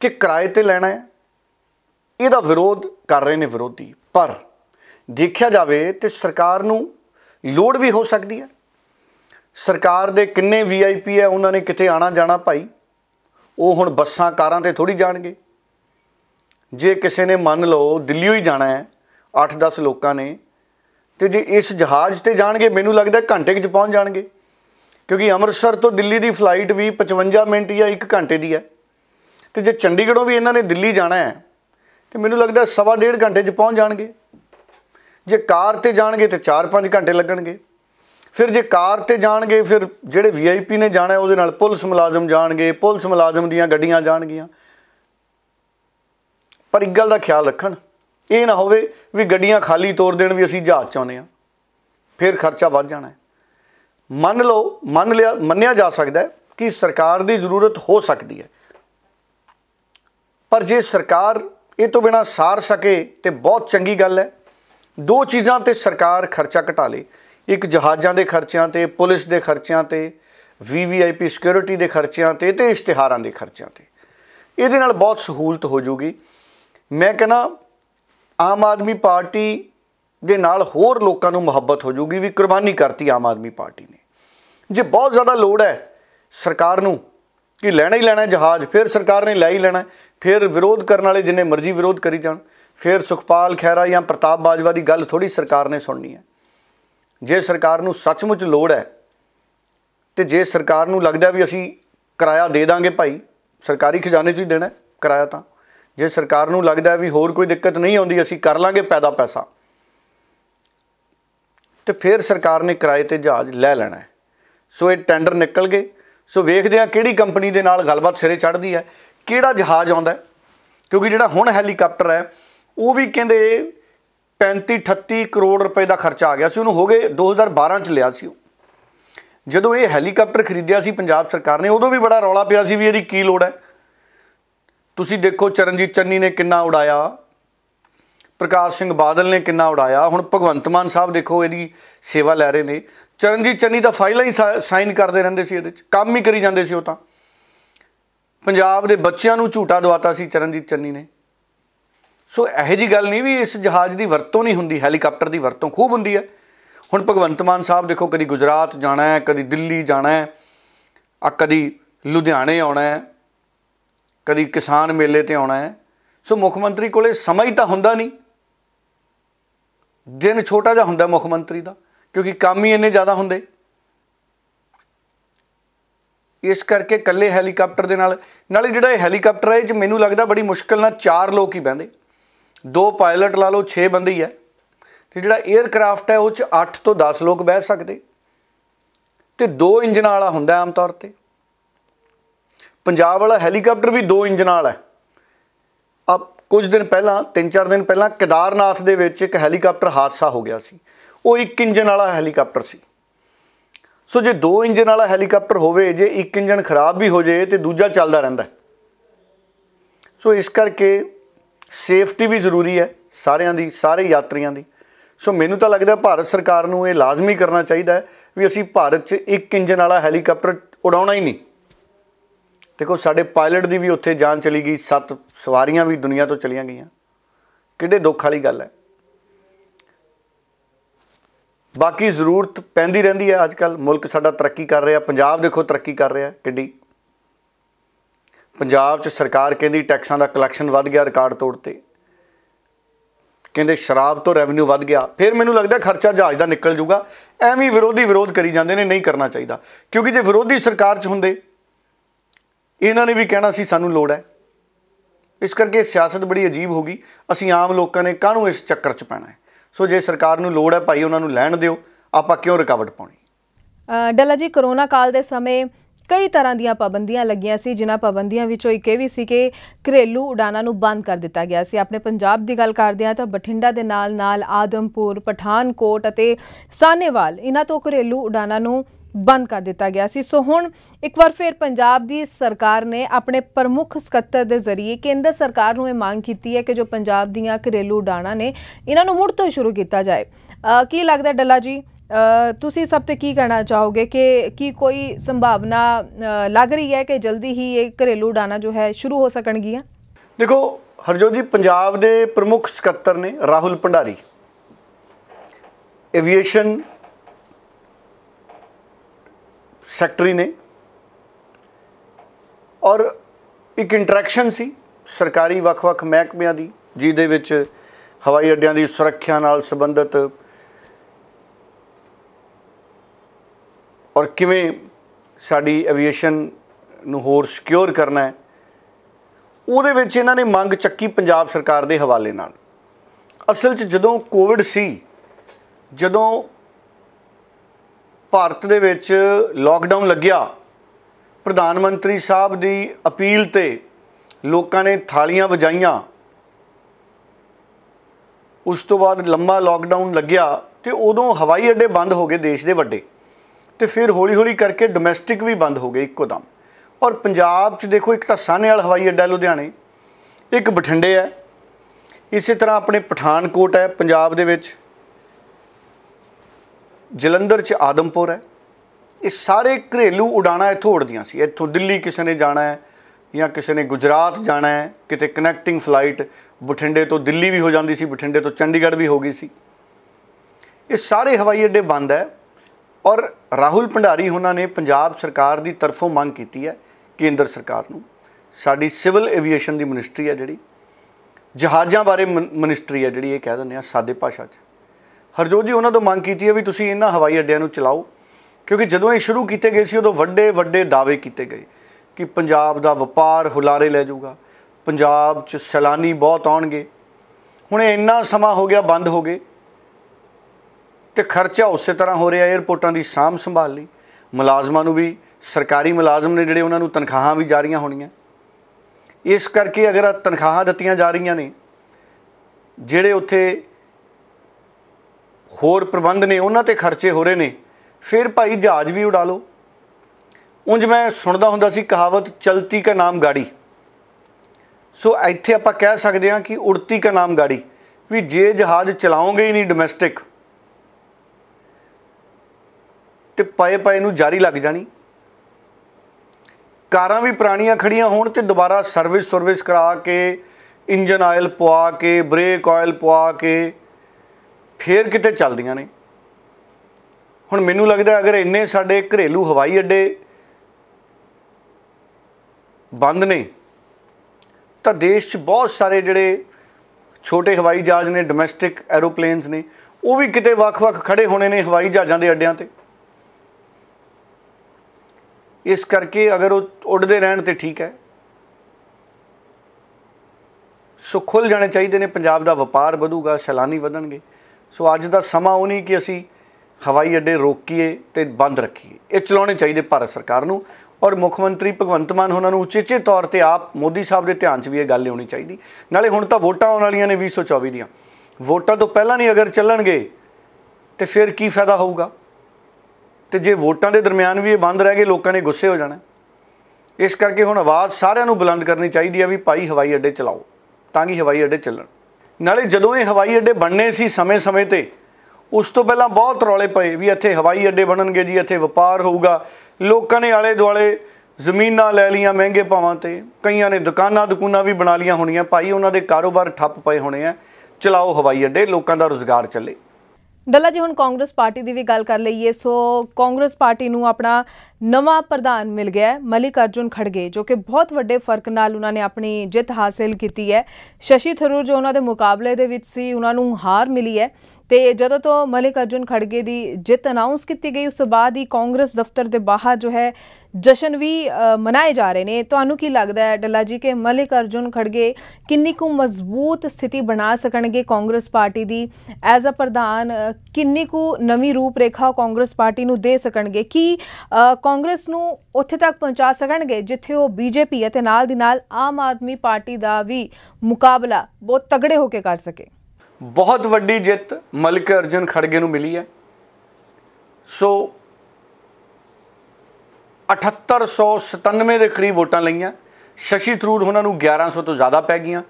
ਕਿ ਕਿਰਾਏ ਤੇ ਲੈਣਾ ਹੈ ਇਹਦਾ ਵਿਰੋਧ ਕਰ ਰਹੇ ਨੇ ਵਿਰੋਧੀ ਪਰ ਦੇਖਿਆ ਜਾਵੇ ਤੇ ਸਰਕਾਰ ਨੂੰ ਲੋੜ ਵੀ ਹੋ ਸਕਦੀ ਹੈ ਸਰਕਾਰ ਦੇ ਕਿੰਨੇ ਵੀਆਈਪੀ ਹੈ ਉਹਨਾਂ ਨੇ ਕਿਤੇ ਆਣਾ ਜਾਣਾ ਭਾਈ ਉਹ ਹੁਣ ਬੱਸਾਂ ਕਾਰਾਂ ਤੇ ਥੋੜੀ ਜਾਣਗੇ ਜੇ ਕਿਸੇ ਨੇ ਮੰਨ ਲਓ ਦਿੱਲੀ ਹੀ ਜਾਣਾ ਹੈ 8-10 ਲੋਕਾਂ ਨੇ ਤੇ ਜੇ ਇਸ ਜਹਾਜ਼ ਤੇ ਜਾਣਗੇ ਮੈਨੂੰ ਲੱਗਦਾ ਘੰਟੇ 'ਚ ਪਹੁੰਚ ਜਾਣਗੇ ਕਿਉਂਕਿ ਅੰਮ੍ਰਿਤਸਰ ਤੋਂ ਦਿੱਲੀ ਦੀ ਫਲਾਈਟ ਵੀ 55 ਮਿੰਟ ਜਾਂ 1 ਘੰਟੇ ਦੀ ਹੈ ਤੇ ਜੇ ਚੰਡੀਗੜ੍ਹੋਂ ਵੀ ਇਹਨਾਂ ਨੇ ਦਿੱਲੀ ਜਾਣਾ ਹੈ ਤੇ ਮੈਨੂੰ ਲੱਗਦਾ ਸਵਾ ਡੇਢ ਘੰਟੇ 'ਚ ਪਹੁੰਚ ਜਾਣਗੇ ਜੇ ਕਾਰ ਤੇ ਜਾਣਗੇ ਤੇ 4-5 ਘੰਟੇ ਲੱਗਣਗੇ ਫਿਰ ਜੇ ਕਾਰ ਤੇ ਜਾਣਗੇ ਫਿਰ ਜਿਹੜੇ ਵੀਆਈਪੀ ਨੇ ਜਾਣਾ ਉਹਦੇ ਨਾਲ ਪੁਲਿਸ ਮੁਲਾਜ਼ਮ ਜਾਣਗੇ ਪੁਲਿਸ ਮੁਲਾਜ਼ਮ ਦੀਆਂ ਗੱਡੀਆਂ ਜਾਣਗੀਆਂ ਪਰ ਇੱਕ ਗੱਲ ਦਾ ਖਿਆਲ ਰੱਖਣ ਇਹ ਨਾ ਹੋਵੇ ਵੀ ਗੱਡੀਆਂ ਖਾਲੀ ਤੋਰ ਦੇਣ ਵੀ ਅਸੀਂ ਜਹਾਜ਼ ਚਾਹੁੰਦੇ ਆ ਫਿਰ ਖਰਚਾ ਵੱਧ ਜਾਣਾ ਹੈ ਮੰਨ ਲਓ ਮੰਨ ਲਿਆ ਮੰਨਿਆ ਜਾ ਸਕਦਾ ਹੈ ਕਿ ਸਰਕਾਰ ਦੀ ਜ਼ਰੂਰਤ ਹੋ ਸਕਦੀ ਹੈ ਪਰ ਜੇ ਸਰਕਾਰ ਇਹ ਤੋਂ ਬਿਨਾ ਸਾਰ ਸਕੇ ਤੇ ਬਹੁਤ ਚੰਗੀ ਗੱਲ ਹੈ ਦੋ ਚੀਜ਼ਾਂ ਤੇ ਸਰਕਾਰ ਖਰਚਾ ਘਟਾ ਲੇ ਇੱਕ ਜਹਾਜ਼ਾਂ ਦੇ ਖਰਚਿਆਂ ਤੇ ਪੁਲਿਸ ਦੇ ਖਰਚਿਆਂ ਤੇ ਪੀ ਸਿਕਿਉਰਿਟੀ ਦੇ ਖਰਚਿਆਂ ਤੇ ਤੇ ਇਸ਼ਤਿਹਾਰਾਂ ਦੇ ਖਰਚਿਆਂ ਤੇ ਇਹਦੇ ਨਾਲ ਬਹੁਤ ਸਹੂਲਤ ਹੋ ਜੂਗੀ ਮੈਂ ਕਹਿੰਦਾ ਆਮ ਆਦਮੀ ਪਾਰਟੀ ਦੇ ਨਾਲ ਹੋਰ ਲੋਕਾਂ ਨੂੰ ਮੁਹੱਬਤ ਹੋ ਜੂਗੀ ਵੀ ਕੁਰਬਾਨੀ ਕਰਤੀ ਆਮ ਆਦਮੀ ਪਾਰਟੀ ਨੇ ਜੇ ਬਹੁਤ ਜ਼ਿਆਦਾ ਲੋੜ ਹੈ ਸਰਕਾਰ ਨੂੰ ਕਿ ਲੈਣਾ ਹੀ ਲੈਣਾ ਜਹਾਜ਼ ਫਿਰ ਸਰਕਾਰ ਨੇ ਲੈ ਹੀ ਲੈਣਾ ਫਿਰ ਵਿਰੋਧ ਕਰਨ ਵਾਲੇ ਜਿੰਨੇ ਮਰਜ਼ੀ ਵਿਰੋਧ ਕਰੀ ਜਾਣ ਫਿਰ ਸੁਖਪਾਲ ਖਹਿਰਾ ਜਾਂ ਪ੍ਰਤਾਪ ਬਾਜਵਾ ਦੀ ਗੱਲ ਥੋੜੀ ਸਰਕਾਰ ਨੇ ਸੁਣਨੀ ਹੈ ਜੇ ਸਰਕਾਰ ਨੂੰ ਸੱਚਮੁੱਚ ਲੋੜ ਹੈ ਤੇ ਜੇ ਸਰਕਾਰ ਨੂੰ ਲੱਗਦਾ ਵੀ ਅਸੀਂ ਕਿਰਾਇਆ ਦੇ ਦਾਂਗੇ ਭਾਈ ਸਰਕਾਰੀ ਖਜ਼ਾਨੇ 'ਚ ਹੀ ਦੇਣਾ ਕਿਰਾਇਆ ਤਾਂ ਜੇ ਸਰਕਾਰ ਨੂੰ ਲੱਗਦਾ ਵੀ ਹੋਰ ਕੋਈ ਦਿੱਕਤ ਨਹੀਂ ਆਉਂਦੀ ਅਸੀਂ ਕਰ ਲਾਂਗੇ ਪੈਦਾ ਪੈਸਾ ਤੇ ਫਿਰ ਸਰਕਾਰ ਨੇ ਕਿਰਾਏ ਤੇ ਜਹਾਜ਼ ਲੈ ਲੈਣਾ ਸੋ ਇਹ ਟੈਂਡਰ ਨਿਕਲ ਗਏ ਸੋ ਵੇਖਦੇ ਆ ਕਿਹੜੀ ਕੰਪਨੀ ਦੇ ਨਾਲ ਗੱਲਬਾਤ ਸਿਰੇ ਚੜਦੀ ਹੈ ਕਿਹੜਾ ਜਹਾਜ਼ ਆਉਂਦਾ ਕਿਉਂਕਿ ਜਿਹੜਾ ਹੁਣ ਹੈਲੀਕਾਪਟਰ ਹੈ ਉਹ ਵੀ ਕਹਿੰਦੇ 35 38 ਕਰੋੜ ਰੁਪਏ ਦਾ ਖਰਚਾ ਆ ਗਿਆ ਸੀ ਉਹਨੂੰ ਹੋ ਗਏ 2012 ਚ ਲਿਆ ਸੀ ਜਦੋਂ ਇਹ ਹੈਲੀਕਾਪਟਰ ਖਰੀਦਿਆ ਸੀ ਪੰਜਾਬ ਸਰਕਾਰ ਨੇ ਉਦੋਂ ਵੀ ਬੜਾ ਰੌਲਾ ਪਿਆ ਸੀ ਵੀ ਇਹਦੀ ਕੀ ਲੋੜ ਹੈ ਤੁਸੀਂ ਦੇਖੋ ਚਰਨਜੀਤ ਚੰਨੀ ਨੇ ਕਿੰਨਾ ਉਡਾਇਆ ਪ੍ਰਕਾਸ਼ ਸਿੰਘ ਬਾਦਲ ਨੇ ਕਿੰਨਾ ਉਡਾਇਆ ਹੁਣ ਭਗਵੰਤ ਮਾਨ ਸਾਹਿਬ ਦੇਖੋ ਇਹਦੀ ਸੇਵਾ ਲੈ ਰਹੇ ਨੇ ਚਰਨਜੀਤ ਚੰਨੀ ਦਾ ਫਾਈਲਾਂ ਹੀ ਸਾਈਨ ਕਰਦੇ ਰਹਿੰਦੇ ਸੀ ਇਹਦੇ ਚ ਕੰਮ ਹੀ ਕਰੀ ਜਾਂਦੇ ਸੀ ਉਹ ਤਾਂ ਪੰਜਾਬ ਦੇ ਬੱਚਿਆਂ ਨੂੰ ਝੂਟਾ ਦਵਾਤਾ ਸੀ ਚਰਨਜੀਤ ਚੰਨੀ ਨੇ ਸੋ ਇਹੋ ਜੀ ਗੱਲ ਨਹੀਂ ਵੀ ਇਸ ਜਹਾਜ਼ ਦੀ ਵਰਤੋਂ ਨਹੀਂ ਹੁੰਦੀ ਹੈਲੀਕਾਪਟਰ ਦੀ ਵਰਤੋਂ ਖੂਬ ਹੁੰਦੀ ਹੈ ਹੁਣ ਭਗਵੰਤ ਮਾਨ ਸਾਹਿਬ ਦੇਖੋ ਕਦੀ ਗੁਜਰਾਤ ਜਾਣਾ ਹੈ ਕਦੀ ਦਿੱਲੀ ਜਾਣਾ ਹੈ ਆ ਕਦੀ ਲੁਧਿਆਣੇ ਆਉਣਾ ਹੈ ਕਦੀ ਕਿਸਾਨ ਮੇਲੇ ਤੇ ਆਉਣਾ ਹੈ ਸੋ ਮੁੱਖ ਮੰਤਰੀ ਕੋਲੇ ਸਮਾਂ ਹੀ ਤਾਂ ਹੁੰਦਾ ਨਹੀਂ ਦਿਨ ਛੋਟਾ ਜਿਹਾ ਹੁੰਦਾ ਮੁੱਖ ਮੰਤਰੀ ਦਾ ਕਿਉਂਕਿ ਕੰਮ ਹੀ ਇੰਨੇ ਜ਼ਿਆਦਾ ਹੁੰਦੇ ਇਸ ਕਰਕੇ ਕੱਲੇ ਹੈਲੀਕਾਪਟਰ ਦੇ ਨਾਲ ਨਾਲੇ ਜਿਹੜਾ ਇਹ ਹੈਲੀਕਾਪਟਰ ਹੈ ਇਹ ਚ ਮੈਨੂੰ ਲੱਗਦਾ ਬੜੀ ਮੁਸ਼ਕਲ ਨਾਲ ਚਾਰ ਲੋਕ ਹੀ ਬੰਦੇ ਦੋ ਪਾਇਲਟ ਲਾ ਲਓ 6 ਬੰਦੇ ਹੀ ਹੈ ਤੇ ਜਿਹੜਾ 에ਅਰਕ੍ਰਾਫਟ ਹੈ ਉਹ ਚ 8 ਤੋਂ 10 ਲੋਕ ਬਹਿ ਸਕਦੇ ਤੇ ਦੋ ਇੰਜਨ ਵਾਲਾ ਹੁੰਦਾ ਆਮ ਤੌਰ ਤੇ ਪੰਜਾਬ ਵਾਲਾ ਹੈਲੀਕਾਪਟਰ ਵੀ ਦੋ ਇੰਜਨ ਵਾਲਾ ਹੈ ਆ ਕੁਝ ਦਿਨ ਪਹਿਲਾਂ 3-4 ਦਿਨ ਪਹਿਲਾਂ ਕੇਦਾਰਨਾਥ ਦੇ ਵਿੱਚ ਇੱਕ ਹੈਲੀਕਾਪਟਰ ਹਾਦਸਾ ਹੋ ਗਿਆ ਸੀ ਉਹ ਇੱਕ ਇੰਜਨ ਵਾਲਾ ਹੈਲੀਕਾਪਟਰ ਸੀ ਸੋ ਜੇ ਦੋ ਇੰਜਨ ਵਾਲਾ ਹੈਲੀਕਾਪਟਰ ਹੋਵੇ ਜੇ ਇੱਕ ਇੰਜਨ ਖਰਾਬ ਵੀ ਹੋ ਜੇ ਤੇ ਦੂਜਾ ਚੱਲਦਾ ਰਹਿੰਦਾ ਸੋ ਇਸ ਕਰਕੇ ਸੇਫਟੀ ਵੀ ਜ਼ਰੂਰੀ ਹੈ ਸਾਰਿਆਂ ਦੀ ਸਾਰੇ ਯਾਤਰੀਆਂ ਦੀ ਸੋ ਮੈਨੂੰ ਤਾਂ ਲੱਗਦਾ ਭਾਰਤ ਸਰਕਾਰ ਨੂੰ ਇਹ ਲਾਜ਼ਮੀ ਕਰਨਾ ਚਾਹੀਦਾ ਵੀ ਅਸੀਂ ਭਾਰਤ 'ਚ ਇੱਕ ਇੰਜਨ ਵਾਲਾ ਹੈਲੀਕਾਪਟਰ ਉਡਾਉਣਾ ਹੀ ਨਹੀਂ ਦੇਖੋ ਸਾਡੇ ਪਾਇਲਟ ਦੀ ਵੀ ਉੱਥੇ ਜਾਨ ਚਲੀ ਗਈ ਸੱਤ ਸਵਾਰੀਆਂ ਵੀ ਦੁਨੀਆ ਤੋਂ ਚਲੀਆਂ ਗਈਆਂ ਕਿੱਡੇ ਦੁੱਖ ਵਾਲੀ ਗੱਲ ਹੈ ਬਾਕੀ ਜ਼ਰੂਰਤ ਪੈਂਦੀ ਰਹਿੰਦੀ ਹੈ ਅੱਜ ਕੱਲ ਮੁਲਕ ਸਾਡਾ ਤਰੱਕੀ ਕਰ ਰਿਹਾ ਪੰਜਾਬ ਦੇਖੋ ਤਰੱਕੀ ਕਰ ਰਿਹਾ ਕਿੱਡੀ ਪੰਜਾਬ 'ਚ ਸਰਕਾਰ ਕਹਿੰਦੀ ਟੈਕਸਾਂ ਦਾ ਕਲੈਕਸ਼ਨ ਵੱਧ ਗਿਆ ਰਿਕਾਰਡ ਤੋੜ ਤੇ ਕਹਿੰਦੇ ਸ਼ਰਾਬ ਤੋਂ ਰੈਵਨਿਊ ਵੱਧ ਗਿਆ ਫਿਰ ਮੈਨੂੰ ਲੱਗਦਾ ਖਰਚਾ ਜਹਾਜ਼ ਦਾ ਨਿਕਲ ਜੂਗਾ ਐਵੇਂ ਵਿਰੋਧੀ ਵਿਰੋਧ ਕਰੀ ਜਾਂਦੇ ਨੇ ਨਹੀਂ ਕਰਨਾ ਚਾਹੀਦਾ ਕਿਉਂਕਿ ਜੇ ਵਿਰੋਧੀ ਸਰਕਾਰ 'ਚ ਹੁੰਦੇ ਇਹਨਾਂ ਨੇ ਵੀ ਕਹਿਣਾ ਸੀ ਸਾਨੂੰ ਲੋੜ ਹੈ ਇਸ ਕਰਕੇ ਸਿਆਸਤ ਬੜੀ ਅਜੀਬ ਹੋ ਗਈ ਅਸੀਂ ਆਮ ਲੋਕਾਂ ਨੇ ਕਾਹਨੂੰ ਇਸ ਚੱਕਰ 'ਚ ਪੈਣਾ ਹੈ ਸੋ ਜੇ ਸਰਕਾਰ ਨੂੰ ਲੋੜ ਹੈ ਭਾਈ ਉਹਨਾਂ ਨੂੰ ਲੈਣ ਦਿਓ ਆਪਾਂ ਕਿਉਂ ਰਿਕਵਰਡ ਪਾਉਣੀ ਡੱਲਾ ਜੀ ਕਰੋਨਾ ਕਾਲ ਦੇ ਸਮੇਂ ਕਈ ਤਰ੍ਹਾਂ ਦੀਆਂ ਪਾਬੰਦੀਆਂ ਲੱਗੀਆਂ ਸੀ ਜਿਨ੍ਹਾਂ ਪਾਬੰਦੀਆਂ ਵਿੱਚੋਂ ਇੱਕ ਇਹ ਵੀ ਸੀ ਕਿ ਘਰੇਲੂ ਉਡਾਨਾਂ ਨੂੰ ਬੰਦ ਕਰ ਦਿੱਤਾ ਗਿਆ ਸੀ ਆਪਣੇ ਪੰਜਾਬ ਦੀ ਗੱਲ ਕਰਦੇ ਆ ਤਾਂ ਬਠਿੰਡਾ ਦੇ ਨਾਲ ਨਾਲ ਆਦਮਪੁਰ ਪਠਾਨਕੋਟ ਅਤੇ ਸਾਨੇਵਾਲ ਇਹਨਾਂ ਤੋਂ ਘਰੇਲੂ ਉਡਾਨਾਂ ਨੂੰ ਬੰਦ ਕਰ ਦਿੱਤਾ ਗਿਆ ਸੀ ਸੋ ਹੁਣ ਇੱਕ ਵਾਰ ਫਿਰ ਪੰਜਾਬ ਦੀ ਸਰਕਾਰ ਨੇ ਆਪਣੇ ਪ੍ਰਮੁੱਖ ਸਕੱਤਰ ਦੇ ਜ਼ਰੀਏ ਕੇਂਦਰ ਸਰਕਾਰ ਨੂੰ ਇਹ ਮੰਗ ਕੀਤੀ ਹੈ ਕਿ ਜੋ ਪੰਜਾਬ ਦੀਆਂ ਘਰੇਲੂ ਡਾਣਾ ਨੇ ਇਹਨਾਂ ਨੂੰ ਮੁੜ ਤੋਂ ਸ਼ੁਰੂ ਕੀਤਾ ਜਾਏ ਕੀ ਲੱਗਦਾ ਡੱਲਾ ਜੀ ਤੁਸੀਂ ਸਭ ਤੇ ਕੀ ਕਹਿਣਾ ਚਾਹੋਗੇ ਕਿ ਕੀ ਕੋਈ ਸੰਭਾਵਨਾ ਲੱਗ ਰਹੀ ਹੈ ਕਿ ਜਲਦੀ ਹੀ ਇਹ ਘਰੇਲੂ ਡਾਣਾ ਜੋ ਹੈ ਸ਼ੁਰੂ ਹੋ ਸਕਣਗੀਆਂ ਦੇਖੋ ਹਰਜੋਤ ਜੀ ਪੰਜਾਬ ਦੇ ਪ੍ਰਮੁੱਖ ਸਕੱਤਰ ਨੇ ਰਾਹੁਲ ਭੰਡਾਰੀ ਐਵੀਏਸ਼ਨ ਸੈਕਟਰੀ ਨੇ ਔਰ ਇੱਕ ਇੰਟਰੈਕਸ਼ਨ ਸੀ ਸਰਕਾਰੀ ਵੱਖ-ਵੱਖ ਮਹਿਕਮਿਆਂ ਦੀ ਜਿਹਦੇ ਵਿੱਚ ਹਵਾਈ ਅੱਡਿਆਂ ਦੀ ਸੁਰੱਖਿਆ ਨਾਲ ਸੰਬੰਧਿਤ ਔਰ ਕਿਵੇਂ ਸਾਡੀ ਐਵੀਏਸ਼ਨ ਨੂੰ ਹੋਰ ਸਿਕਿਉਰ ਕਰਨਾ ਹੈ ਉਹਦੇ ਵਿੱਚ ਇਹਨਾਂ ਨੇ ਮੰਗ ਚੱਕੀ ਪੰਜਾਬ ਸਰਕਾਰ ਦੇ ਹਵਾਲੇ ਨਾਲ ਅਸਲ 'ਚ ਜਦੋਂ ਕੋਵਿਡ ਸੀ ਜਦੋਂ ਭਾਰਤ ਦੇ ਵਿੱਚ ਲਾਕਡਾਊਨ ਲੱਗਿਆ ਪ੍ਰਧਾਨ ਮੰਤਰੀ ਸਾਹਿਬ ਦੀ ਅਪੀਲ ਤੇ ਲੋਕਾਂ ਨੇ ਥਾਲੀਆਂ ਵਜਾਈਆਂ ਉਸ ਤੋਂ ਬਾਅਦ ਲੰਮਾ ਲਾਕਡਾਊਨ ਲੱਗਿਆ ਤੇ ਉਦੋਂ ਹਵਾਈ ਅੱਡੇ ਬੰਦ ਹੋ ਗਏ ਦੇਸ਼ ਦੇ ਵੱਡੇ ਤੇ ਫਿਰ ਹੌਲੀ-ਹੌਲੀ ਕਰਕੇ ਡੋਮੈਸਟਿਕ ਵੀ ਬੰਦ ਹੋ ਗਏ ਇੱਕੋਦਮ ਔਰ ਪੰਜਾਬ 'ਚ ਦੇਖੋ ਇੱਕ ਤਾਂ ਸਾਨੇ ਵਾਲ ਹਵਾਈ ਅੱਡਾ ਲੁਧਿਆਣੇ ਇੱਕ ਬਠਿੰਡੇ ਹੈ ਇਸੇ ਤਰ੍ਹਾਂ ਆਪਣੇ ਪਠਾਨਕੋਟ ਹੈ ਪੰਜਾਬ ਦੇ ਵਿੱਚ ਜਲੰਧਰ 'ਚ ਆਦਮਪੁਰ ਹੈ ਇਹ ਸਾਰੇ ਘਰੇਲੂ ਉਡਾਣਾ ਇੱਥੋਂ ਉੜਦੀਆਂ ਸੀ ਇੱਥੋਂ ਦਿੱਲੀ ਕਿਸੇ ਨੇ ਜਾਣਾ ਹੈ ਜਾਂ ਕਿਸੇ ਨੇ ਗੁਜਰਾਤ ਜਾਣਾ ਹੈ ਕਿਤੇ ਕਨੈਕਟਿੰਗ ਫਲਾਈਟ ਬਠਿੰਡੇ ਤੋਂ ਦਿੱਲੀ ਵੀ ਹੋ ਜਾਂਦੀ ਸੀ ਬਠਿੰਡੇ ਤੋਂ ਚੰਡੀਗੜ੍ਹ ਵੀ ਹੋ ਗਈ ਸੀ ਇਹ ਸਾਰੇ ਹਵਾਈ ਅੱਡੇ ਬੰਦ ਹੈ ਔਰ ਰਾਹੁਲ ਭੰਡਾਰੀ ਉਹਨਾਂ ਨੇ ਪੰਜਾਬ ਸਰਕਾਰ ਦੀ ਤਰਫੋਂ ਮੰਗ ਕੀਤੀ ਹੈ ਕੇਂਦਰ ਸਰਕਾਰ ਨੂੰ ਸਾਡੀ ਸਿਵਲ ਐਵੀਏਸ਼ਨ ਦੀ ਮਿਨਿਸਟਰੀ ਹੈ ਜਿਹੜੀ ਜਹਾਜ਼ਾਂ ਬਾਰੇ ਮਿਨਿਸਟਰੀ ਹੈ ਜਿਹੜੀ ਇਹ ਕਹਿ ਦਿੰਦੇ ਆ ਸਾਦੇ ਭਾਸ਼ਾ 'ਚ ਹਰਜੋਤ ਜੀ ਉਹਨਾਂ ਤੋਂ ਮੰਗ ਕੀਤੀ ਹੈ ਵੀ ਤੁਸੀਂ ਇਹਨਾਂ ਹਵਾਈ ਅੱਡਿਆਂ ਨੂੰ ਚਲਾਓ ਕਿਉਂਕਿ ਜਦੋਂ ਇਹ ਸ਼ੁਰੂ ਕੀਤੇ ਗਏ ਸੀ ਉਦੋਂ ਵੱਡੇ ਵੱਡੇ ਦਾਅਵੇ ਕੀਤੇ ਗਏ ਕਿ ਪੰਜਾਬ ਦਾ ਵਪਾਰ ਹੁਲਾਰੇ ਲੈ ਜਾਊਗਾ ਪੰਜਾਬ 'ਚ ਸੈਲਾਨੀ ਬਹੁਤ ਆਉਣਗੇ ਹੁਣ ਇੰਨਾ ਸਮਾਂ ਹੋ ਗਿਆ ਬੰਦ ਹੋ ਗਏ ਤੇ ਖਰਚਾ ਉਸੇ ਤਰ੍ਹਾਂ ਹੋ ਰਿਹਾ 에어ਪੋਰਟਾਂ ਦੀ ਸਾਮ ਸੰਭਾਲ ਲਈ ਮੁਲਾਜ਼ਮਾਂ ਨੂੰ ਵੀ ਸਰਕਾਰੀ ਮੁਲਾਜ਼ਮ ਨੇ ਜਿਹੜੇ ਉਹਨਾਂ ਨੂੰ ਤਨਖਾਹਾਂ ਵੀ ਜਾਰੀਆਂ ਹੋਣੀਆਂ ਇਸ ਕਰਕੇ ਅਗਰ ਤਨਖਾਹਾਂ ਦਿੱਤੀਆਂ ਜਾ ਰਹੀਆਂ ਨੇ ਜਿਹੜੇ ਉੱਥੇ ਹੋਰ ਪ੍ਰਬੰਧ ਨੇ ਉਹਨਾਂ ਤੇ ਖਰਚੇ ਹੋ ਰਹੇ ਨੇ ਫਿਰ ਭਾਈ ਜਹਾਜ਼ ਵੀ ਉਡਾ ਲਓ ਉਂਝ ਮੈਂ ਸੁਣਦਾ ਹੁੰਦਾ ਸੀ ਕਹਾਵਤ ਚਲਤੀ ਕਾ ਨਾਮ ਗਾੜੀ ਸੋ ਇੱਥੇ ਆਪਾਂ ਕਹਿ ਸਕਦੇ ਹਾਂ ਕਿ ਉੜਤੀ ਕਾ ਨਾਮ ਗਾੜੀ ਵੀ ਜੇ ਜਹਾਜ਼ ਚਲਾਉਂਗੇ ਹੀ ਨਹੀਂ ਡੋਮੈਸਟਿਕ ਤੇ ਪਏ ਪਏ ਨੂੰ ਜਾਰੀ ਲੱਗ ਜਾਣੀ ਕਾਰਾਂ ਵੀ ਪੁਰਾਣੀਆਂ ਖੜੀਆਂ ਹੋਣ ਤੇ ਦੁਬਾਰਾ ਸਰਵਿਸ ਸਰਵਿਸ ਕਰਾ ਕੇ ਇੰਜਨ ਆਇਲ ਪਵਾ ਕੇ ਬ੍ਰੇਕ ਆਇਲ ਪਵਾ ਕੇ ਫੇਰ ਕਿਤੇ ਚੱਲਦੀਆਂ ਨੇ ਹੁਣ ਮੈਨੂੰ ਲੱਗਦਾ ਅਗਰ ਇੰਨੇ ਸਾਡੇ ਘਰੇਲੂ ਹਵਾਈ ਅੱਡੇ ਬੰਦ ਨੇ ਤਾਂ ਦੇਸ਼ 'ਚ ਬਹੁਤ ਸਾਰੇ ਜਿਹੜੇ ਛੋਟੇ ਹਵਾਈ ਜਹਾਜ਼ ਨੇ ਡੋਮੈਸਟਿਕ ਐਰੋਪਲੇਨਸ ਨੇ ਉਹ ਵੀ ਕਿਤੇ ਵੱਖ-ਵੱਖ ਖੜੇ ਹੋਣੇ ਨੇ ਹਵਾਈ ਜਹਾਜ਼ਾਂ ਦੇ ਅੱਡਿਆਂ ਤੇ ਇਸ ਕਰਕੇ ਅਗਰ ਉਹ ਉੱਡਦੇ ਰਹਿਣ ਤੇ ਠੀਕ ਹੈ ਸੋ ਖੁੱਲ ਜਾਣੇ ਚਾਹੀਦੇ ਨੇ ਪੰਜਾਬ ਦਾ ਵਪਾਰ ਵਧੂਗਾ ਸੈਲਾਨੀ ਵਧਣਗੇ ਸੋ ਅੱਜ ਦਾ ਸਮਾਂ ਉਹ ਨਹੀਂ ਕਿ ਅਸੀਂ ਹਵਾਈ ਅੱਡੇ ਰੋਕੀਏ ਤੇ ਬੰਦ ਰੱਖੀਏ ਇਹ ਚਲਾਉਣੇ ਚਾਹੀਦੇ ਭਾਰਤ ਸਰਕਾਰ ਨੂੰ ਔਰ ਮੁੱਖ ਮੰਤਰੀ ਭਗਵੰਤ ਮਾਨ ਉਹਨਾਂ ਨੂੰ ਉਚੇਚੇ ਤੌਰ ਤੇ ਆਪ ਮੋਦੀ ਸਾਹਿਬ ਦੇ ਧਿਆਨ 'ਚ ਵੀ ਇਹ ਗੱਲ ਲਿਆਉਣੀ ਚਾਹੀਦੀ ਨਾਲੇ ਹੁਣ ਤਾਂ ਵੋਟਾਂ ਆਉਣ ਵਾਲੀਆਂ ਨੇ 2024 ਦੀਆਂ ਵੋਟਾਂ ਤੋਂ ਪਹਿਲਾਂ ਨਹੀਂ ਅਗਰ ਚੱਲਣਗੇ ਤੇ ਫਿਰ ਕੀ ਫਾਇਦਾ ਹੋਊਗਾ ਤੇ ਜੇ ਵੋਟਾਂ ਦੇ ਦਰਮਿਆਨ ਵੀ ਇਹ ਬੰਦ ਰਹਿ ਗਏ ਲੋਕਾਂ ਨੇ ਗੁੱਸੇ ਹੋ ਜਾਣਾ ਇਸ ਕਰਕੇ ਹੁਣ ਆਵਾਜ਼ ਸਾਰਿਆਂ ਨੂੰ ਬੁਲੰਦ ਕਰਨੀ ਚਾਹੀਦੀ ਹੈ ਵੀ ਭਾਈ ਹਵਾਈ ਅੱਡੇ ਚਲਾਓ ਤਾਂ ਕਿ ਹਵਾਈ ਅੱਡੇ ਚੱਲਣ ਨਾਲੇ ਜਦੋਂ ਇਹ ਹਵਾਈ ਅੱਡੇ ਬਣਨੇ ਸੀ ਸਮੇਂ-ਸਮੇਂ ਤੇ ਉਸ ਤੋਂ ਪਹਿਲਾਂ ਬਹੁਤ ਰੌਲੇ ਪਏ ਵੀ ਇੱਥੇ ਹਵਾਈ ਅੱਡੇ ਬਣਨਗੇ ਜੀ ਇੱਥੇ ਵਪਾਰ ਹੋਊਗਾ ਲੋਕਾਂ ਨੇ ਆਲੇ ਦੁਆਲੇ ਜ਼ਮੀਨਾਂ ਲੈ ਲੀਆਂ ਮਹਿੰਗੇ ਭਾਵਾਂ ਤੇ ਕਈਆਂ ਨੇ ਦੁਕਾਨਾਂ ਦੁਕਾਨਾਂ ਵੀ ਬਣਾ ਲੀਆਂ ਹੋਣੀਆਂ ਭਾਈ ਉਹਨਾਂ ਦੇ ਕਾਰੋਬਾਰ ਠੱਪ ਪਏ ਹੋਣੇ ਆ ਚਲਾਓ ਹਵਾਈ ਅੱਡੇ ਲੋਕਾਂ ਦਾ ਰੋਜ਼ਗਾਰ ਚੱਲੇ ਡੱਲਾ ਜੀ ਹੁਣ ਕਾਂਗਰਸ ਪਾਰਟੀ ਦੀ ਵੀ ਗੱਲ ਕਰ ਲਈਏ ਸੋ ਕਾਂਗਰਸ ਪਾਰਟੀ ਨੂੰ ਆਪਣਾ ਨਵਾਂ ਪ੍ਰਧਾਨ ਮਿਲ ਗਿਆ ਮਲਿਕ ਅਰਜੁਨ ਖੜਗੇ ਜੋ ਕਿ ਬਹੁਤ ਵੱਡੇ ਫਰਕ ਨਾਲ ਉਹਨਾਂ ਨੇ ਆਪਣੀ ਜਿੱਤ ਹਾਸਲ ਕੀਤੀ ਹੈ ਸ਼ਸ਼ੀ ਥਰੂਰ ਜੋ ਉਹਨਾਂ ਦੇ ਮੁਕਾਬਲੇ ਦੇ ਵਿੱਚ ਸੀ ਉਹਨਾਂ ਨੂੰ ਹਾਰ ਮਿਲੀ ਹੈ ਤੇ ਜਦੋਂ ਤੋਂ ਮਲਿਕ ਅਰਜੁਨ ਖੜਗੇ ਦੀ ਜਿੱਤ ਅਨਾਉਂਸ ਕੀਤੀ ਗਈ ਉਸ ਤੋਂ ਬਾਅਦ ਹੀ ਕਾਂਗਰਸ ਦਫ਼ਤਰ ਦੇ ਬਾਹਰ ਜੋ ਹੈ ਜਸ਼ਨ ਵੀ ਮਨਾਏ ਜਾ ਰਹੇ ਨੇ ਤੁਹਾਨੂੰ ਕੀ ਲੱਗਦਾ ਹੈ ਡੱਲਾ ਜੀ ਕਿ ਮਲਿਕ ਅਰਜੁਨ ਖੜਗੇ ਕਿੰਨੀ ਕੁ ਮਜ਼ਬੂਤ ਸਥਿਤੀ ਬਣਾ ਸਕਣਗੇ ਕਾਂਗਰਸ ਪਾਰਟੀ ਦੀ ਐਜ਼ ਅ ਪ੍ਰਧਾਨ ਕਿੰਨੀ ਕੁ ਨਵੀਂ ਰੂਪ ਰੇਖਾ ਕਾਂਗਰਸ ਪਾਰਟੀ ਨੂੰ ਦੇ ਸਕਣਗੇ ਕੀ ਕਾਂਗਰਸ ਨੂੰ ਉੱਥੇ ਤੱਕ ਪਹੁੰਚਾ ਸਕਣਗੇ ਜਿੱਥੇ ਉਹ ਬੀਜੇਪੀ ਅਤੇ ਨਾਲ ਦੀ ਨਾਲ ਆਮ ਆਦਮੀ ਪਾਰਟੀ ਦਾ ਵੀ ਮੁਕਾਬਲਾ ਬਹੁਤ ਤਗੜੇ ਹੋ ਕੇ ਕਰ ਸਕੇ ਬਹੁਤ ਵੱਡੀ ਜਿੱਤ ਮਲਿਕ ਅਰਜਨ ਖੜਗੇ ਨੂੰ ਮਿਲੀ ਹੈ ਸੋ 7897 ਦੇ ਕਰੀਬ ਵੋਟਾਂ ਲਈਆਂ ਸ਼ਸ਼ੀ ਥਰੂਰ ਉਹਨਾਂ ਨੂੰ 1100 ਤੋਂ ਜ਼ਿਆਦਾ ਪੈ ਗਈਆਂ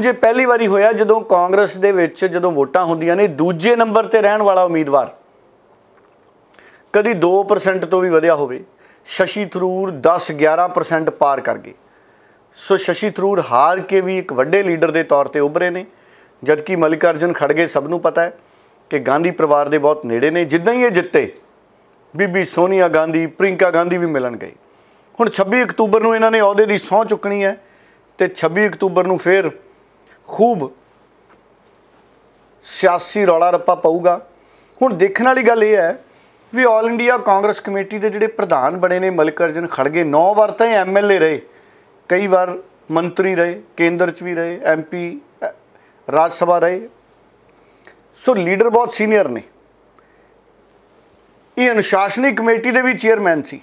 ਜੇ ਪਹਿਲੀ ਵਾਰੀ ਹੋਇਆ ਜਦੋਂ ਕਾਂਗਰਸ ਦੇ ਵਿੱਚ ਜਦੋਂ ਵੋਟਾਂ ਹੁੰਦੀਆਂ ਨੇ ਦੂਜੇ ਨੰਬਰ ਤੇ ਰਹਿਣ ਵਾਲਾ ਉਮੀਦਵਾਰ ਕਦੀ 2% ਤੋਂ ਵੀ ਵਧਿਆ ਹੋਵੇ ਸ਼ਸ਼ੀ ਥਰੂਰ 10-11% ਪਾਰ ਕਰ ਗਏ ਸੋ ਸ਼ਸ਼ੀ ਥਰੂਰ ਹਾਰ ਕੇ ਵੀ ਇੱਕ ਵੱਡੇ ਲੀਡਰ ਦੇ ਤੌਰ ਤੇ ਉਭਰੇ ਨੇ ਜਦਕਿ ਅਰਜਨ ਖੜਗੇ ਸਭ ਨੂੰ ਪਤਾ ਹੈ ਕਿ ਗਾਂਧੀ ਪਰਿਵਾਰ ਦੇ ਬਹੁਤ ਨੇੜੇ ਨੇ ਜਿੱਦਾਂ ਹੀ ਇਹ ਜਿੱਤੇ ਬੀਬੀ ਸੋਨੀਆ ਗਾਂਧੀ ਪ੍ਰਿੰਕਾ ਗਾਂਧੀ ਵੀ ਮਿਲਣ ਗਏ ਹੁਣ 26 ਅਕਤੂਬਰ ਨੂੰ ਇਹਨਾਂ ਨੇ ਅਹੁਦੇ ਦੀ ਸੌ ਚੁੱਕਣੀ ਹੈ ਤੇ 26 ਅਕਤੂਬਰ ਨੂੰ ਫੇਰ ਖੂਬ ਸਿਆਸੀ ਰੌਲਾ ਰੱਪਾ ਪਊਗਾ ਹੁਣ ਦੇਖਣ ਵਾਲੀ ਗੱਲ ਇਹ ਹੈ ਵੀ ਆਲ ਇੰਡੀਆ ਕਾਂਗਰਸ ਕਮੇਟੀ ਦੇ ਜਿਹੜੇ ਪ੍ਰਧਾਨ ਬਣੇ ਨੇ ਅਰਜਨ ਖੜਗੇ 9 ਵਾਰ ਤਾਂ ਐਮਐਲਏ ਰਹੇ ਕਈ ਵਾਰ ਮੰਤਰੀ ਰਹੇ ਕੇਂਦਰ 'ਚ ਵੀ ਰਹੇ ਐਮਪੀ ਰਾਜ ਸਭਾ ਰਹੇ ਸੋ ਲੀਡਰ ਬਹੁਤ ਸੀਨੀਅਰ ਨੇ ਇਹ ਅਨੁਸ਼ਾਸਨੀ ਕਮੇਟੀ ਦੇ ਵੀ ਚੇਅਰਮੈਨ ਸੀ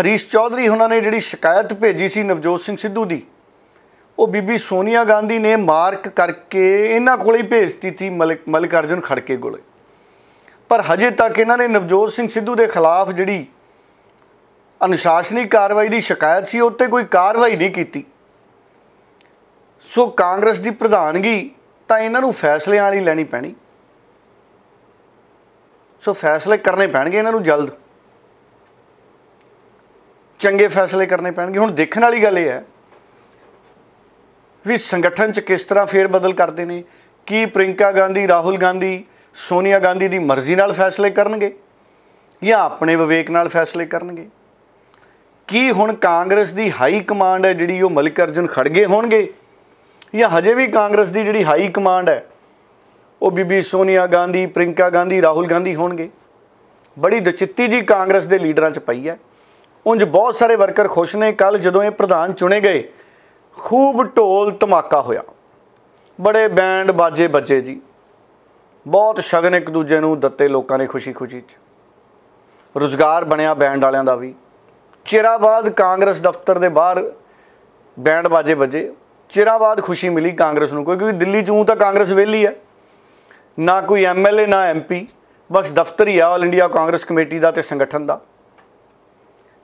ਹਰੀਸ਼ ਚੌਧਰੀ ਉਹਨਾਂ ਨੇ ਜਿਹੜੀ ਸ਼ਿਕਾਇਤ ਭੇਜੀ ਸੀ ਨਵਜੋਤ ਸਿੰਘ ਸਿੱਧੂ ਦੀ ਉਹ ਬੀਬੀ ਸੋਨੀਆ ਗਾਂਧੀ ਨੇ ਮਾਰਕ ਕਰਕੇ ਇਹਨਾਂ ਕੋਲੇ ਹੀ ਭੇਜਤੀ ਸੀ ਮਲਿਕ ਮਲਿਕ ਅਰਜਨ ਖੜਕੇ ਕੋਲੇ ਪਰ ਹਜੇ ਤੱਕ ਇਹਨਾਂ ਨੇ ਨਵਜੋਤ ਸਿੰਘ ਸਿੱਧੂ ਦੇ ਖਿਲਾਫ ਜਿਹੜੀ ਅਨੁਸ਼ਾਸਨੀ ਕਾਰਵਾਈ ਦੀ ਸ਼ਿਕਾਇਤ ਸੀ ਉੱਤੇ ਕੋਈ ਕਾਰਵਾਈ ਨਹੀਂ ਕੀਤੀ ਸੋ ਕਾਂਗਰਸ ਦੀ ਪ੍ਰਧਾਨਗੀ ਤਾਂ ਇਹਨਾਂ ਨੂੰ ਫੈਸਲੇ ਵਾਲੀ ਲੈਣੀ ਪੈਣੀ ਸੋ ਫੈਸਲੇ ਕਰਨੇ ਪੈਣਗੇ ਇਹਨਾਂ ਨੂੰ ਜਲਦ ਚੰਗੇ ਫੈਸਲੇ ਕਰਨੇ ਪੈਣਗੇ ਹੁਣ ਦੇਖਣ ਵਾਲੀ ਗੱਲ ਇਹ ਹੈ ਵੀ ਸੰਗਠਨ 'ਚ ਕਿਸ ਤਰ੍ਹਾਂ ਫੇਰ ਬਦਲ ਕਰਦੇ ਨੇ ਕੀ ਪ੍ਰਿੰਕਾ ਗਾਂਧੀ ਰਾਹੁਲ ਗਾਂਧੀ ਸੋਨੀਆ ਗਾਂਧੀ ਦੀ ਮਰਜ਼ੀ ਨਾਲ ਫੈਸਲੇ ਕਰਨਗੇ ਜਾਂ ਆਪਣੇ ਵਿਵੇਕ ਨਾਲ ਫੈਸਲੇ ਕਰਨਗੇ ਕੀ ਹੁਣ ਕਾਂਗਰਸ ਦੀ ਹਾਈ ਕਮਾਂਡ ਹੈ ਜਿਹੜੀ ਉਹ ਮਲਿਕ ਅਰਜਨ ਖੜਗੇ ਹੋਣਗੇ ਜਾਂ ਹਜੇ ਵੀ ਕਾਂਗਰਸ ਦੀ ਜਿਹੜੀ ਹਾਈ ਕਮਾਂਡ ਹੈ ਉਹ ਬੀਬੀ ਸੋਨੀਆ ਗਾਂਧੀ ਪ੍ਰਿੰਕਾ ਗਾਂਧੀ ਰਾਹੁਲ ਗਾਂਧੀ ਹੋਣਗੇ ਬੜੀ ਦਚਿੱਤੀ ਜੀ ਕਾਂਗਰਸ ਦੇ ਲੀਡਰਾਂ 'ਚ ਪਈ ਹੈ ਉੰਜ ਬਹੁਤ ਸਾਰੇ ਵਰਕਰ ਖੁਸ਼ ਨੇ ਕੱਲ ਜਦੋਂ ਇਹ ਪ੍ਰਧਾਨ ਚੁਣੇ ਗਏ ਖੂਬ ਢੋਲ ਧਮਾਕਾ ਹੋਇਆ ਬੜੇ ਬੈਂਡ ਬਾਜੇ ਬੱਜੇ ਜੀ ਬਹੁਤ ਸ਼ਗਨ ਇੱਕ ਦੂਜੇ ਨੂੰ ਦਿੱਤੇ ਲੋਕਾਂ ਨੇ ਖੁਸ਼ੀ-ਖੁਸ਼ੀ 'ਚ ਰੋਜ਼ਗਾਰ ਬਣਿਆ ਬੈਂਡ ਵਾਲਿਆਂ ਦਾ ਵੀ ਚਿਰਾਬਾਦ ਕਾਂਗਰਸ ਦਫ਼ਤਰ ਦੇ ਬਾਹਰ ਬੈਂਡ ਬਾਜੇ ਬੱਜੇ ਚਿਰਾਂ ਬਾਅਦ ਖੁਸ਼ੀ ਮਿਲੀ ਕਾਂਗਰਸ ਨੂੰ ਕਿਉਂਕਿ ਦਿੱਲੀ ਚੋਂ ਤਾਂ ਕਾਂਗਰਸ ਵਿਹਲੀ ਹੈ ਨਾ ਕੋਈ ਐਮਐਲਏ ਨਾ ਐਮਪੀ ਬਸ ਦਫ਼ਤਰ ਹੀ ਆ ਆਲ ਇੰਡੀਆ ਕਾਂਗਰਸ ਕਮੇਟੀ ਦਾ ਤੇ ਸੰਗਠਨ ਦਾ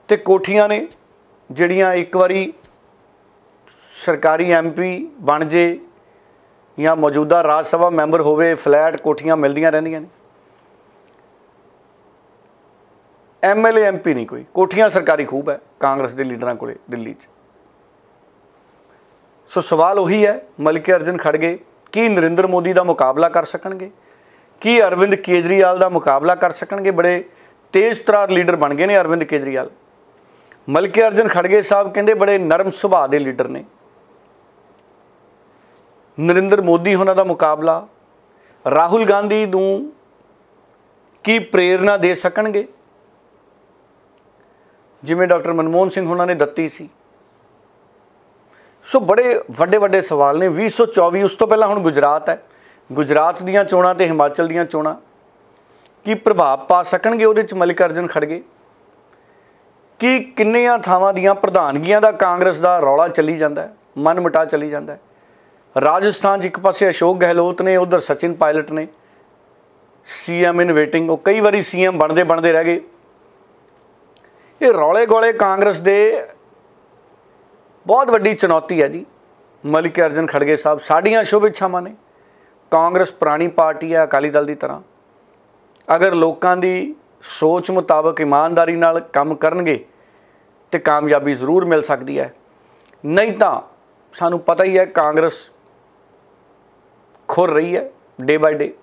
ਤੇ ਕੋਠੀਆਂ ਨੇ ਜਿਹੜੀਆਂ ਇੱਕ ਵਾਰੀ ਸਰਕਾਰੀ ਐਮਪੀ ਬਣ ਜੇ ਜਾਂ ਮੌਜੂਦਾ ਰਾਜ ਸਭਾ ਮੈਂਬਰ ਹੋਵੇ ਫਲੈਟ ਕੋਠੀਆਂ ਮਿਲਦੀਆਂ ਰਹਿੰਦੀਆਂ ਨੇ ਐਮਐਲਏ ਐਮਪੀ ਨਹੀਂ ਕੋਈ ਕੋਠੀਆਂ ਸਰਕਾਰੀ ਖੂਬ ਹੈ ਕਾਂਗਰਸ ਦੇ ਲੀਡਰਾਂ ਕੋਲੇ ਦਿੱਲੀ 'ਚ ਸੋ ਸਵਾਲ ਉਹੀ ਹੈ ਮਲਕੇ ਅਰਜਨ ਖੜਗੇ ਕੀ ਨਰਿੰਦਰ ਮੋਦੀ ਦਾ ਮੁਕਾਬਲਾ ਕਰ ਸਕਣਗੇ ਕੀ ਅਰਵਿੰਦ ਕੇਜਰੀਵਾਲ ਦਾ ਮੁਕਾਬਲਾ ਕਰ ਸਕਣਗੇ ਬੜੇ ਤੇਜ਼ ਤਰਾਰ ਲੀਡਰ ਬਣ ਗਏ ਨੇ ਅਰਵਿੰਦ ਕੇਜਰੀਵਾਲ ਮਲਕੇ ਅਰਜਨ ਖੜਗੇ ਸਾਹਿਬ ਕਹਿੰਦੇ ਬੜੇ ਨਰਮ ਸੁਭਾਅ ਦੇ ਲੀਡਰ ਨੇ ਨਰਿੰਦਰ ਮੋਦੀ ਉਹਨਾਂ ਦਾ ਮੁਕਾਬਲਾ ਰਾਹੁਲ ਗਾਂਧੀ ਨੂੰ ਕੀ ਪ੍ਰੇਰਣਾ ਦੇ ਸਕਣਗੇ ਜਿਵੇਂ ਡਾਕਟਰ ਮਨਮੋਹਨ ਸਿੰਘ ਉਹਨਾਂ ਨੇ ਦਿੱਤੀ ਸੀ ਸੋ ਬੜੇ ਵੱਡੇ ਵੱਡੇ ਸਵਾਲ ਨੇ 2024 ਉਸ ਤੋਂ ਪਹਿਲਾਂ ਹੁਣ ਗੁਜਰਾਤ ਹੈ ਗੁਜਰਾਤ ਦੀਆਂ ਚੋਣਾਂ ਤੇ ਹਿਮਾਚਲ ਦੀਆਂ ਚੋਣਾਂ ਕੀ ਪ੍ਰਭਾਵ ਪਾ ਸਕਣਗੇ ਉਹਦੇ ਚ ਅਰਜਨ ਖੜਗੇ ਕੀ ਕਿੰਨੀਆਂ ਥਾਵਾਂ ਦੀਆਂ ਪ੍ਰਧਾਨਗੀਆਂ ਦਾ ਕਾਂਗਰਸ ਦਾ ਰੌਲਾ ਚੱਲੀ ਜਾਂਦਾ ਮਨ ਮਟਾ ਚੱਲੀ ਜਾਂਦਾ ਰਾਜਸਥਾਨ 'ਚ ਇੱਕ ਪਾਸੇ ਅਸ਼ੋਕ ਗਹਿਲੋਤ ਨੇ ਉਧਰ ਸਚਿਨ ਪਾਇਲਟ ਨੇ ਸੀਐਮ ਇਨ ਵੇਟਿੰਗ ਉਹ ਕਈ ਵਾਰੀ ਸੀਐਮ ਬਣਦੇ ਬਣਦੇ ਰਹਿ ਗਏ ਇਹ ਰੌਲੇ ਗੋਲੇ ਕਾਂਗਰਸ ਦੇ ਬਹੁਤ ਵੱਡੀ ਚੁਣੌਤੀ ਹੈ ਜੀ ਮਲਿਕ ਅਰਜਨ ਖੜਗੇ ਸਾਹਿਬ ਸਾਡੀਆਂ ਸ਼ੁਭ ਇੱਛਾਵਾਂ ਨੇ ਕਾਂਗਰਸ ਪੁਰਾਣੀ ਪਾਰਟੀ ਹੈ ਅਕਾਲੀ ਦਲ ਦੀ ਤਰ੍ਹਾਂ ਅਗਰ ਲੋਕਾਂ ਦੀ ਸੋਚ ਮੁਤਾਬਕ ਇਮਾਨਦਾਰੀ ਨਾਲ ਕੰਮ ਕਰਨਗੇ ਤੇ ਕਾਮਯਾਬੀ ਜ਼ਰੂਰ ਮਿਲ ਸਕਦੀ ਹੈ ਨਹੀਂ ਤਾਂ ਸਾਨੂੰ ਪਤਾ ਹੀ ਹੈ ਕਾਂਗਰਸ ਖੁਰ ਰਹੀ ਹੈ ਡੇ ਬਾਈ ਡੇ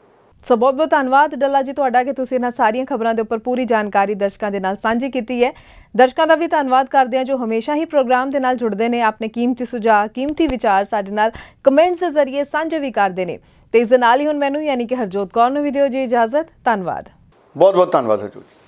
ਸੋ ਬਹੁਤ ਬਹੁਤ ਧੰਨਵਾਦ ਡੱਲਾ ਜੀ ਤੁਹਾਡਾ ਕਿ ਤੁਸੀਂ ਇਹਨਾਂ ਸਾਰੀਆਂ ਖਬਰਾਂ ਦੇ ਉੱਪਰ ਪੂਰੀ ਜਾਣਕਾਰੀ ਦਰਸ਼ਕਾਂ ਦੇ ਨਾਲ ਸਾਂਝੀ ਕੀਤੀ ਹੈ ਦਰਸ਼ਕਾਂ ਦਾ ਵੀ ਧੰਨਵਾਦ ਕਰਦੇ ਹਾਂ ਜੋ ਹਮੇਸ਼ਾ ਹੀ ਪ੍ਰੋਗਰਾਮ ਦੇ ਨਾਲ ਜੁੜਦੇ ਨੇ ਆਪਣੇ ਕੀਮਤੀ ਸੁਝਾਅ ਕੀਮਤੀ ਵਿਚਾਰ ਸਾਡੇ ਨਾਲ ਕਮੈਂਟਸ ਦੇ ਜ਼ਰੀਏ ਸਾਂਝੇ ਵੀ ਕਰਦੇ ਨੇ ਤੇ ਇਸ ਦੇ ਨਾਲ ਹੀ ਹੁਣ ਮੈਨੂੰ ਯਾਨੀ ਕਿ ਹਰਜੋਤ ਕੌਰ ਨੂੰ ਵੀ ਦਿਓ ਜੀ ਇਜਾਜ਼ਤ ਧੰਨਵਾਦ ਬਹੁਤ ਬਹੁਤ ਧੰਨਵਾਦ ਹਰਜੋਤ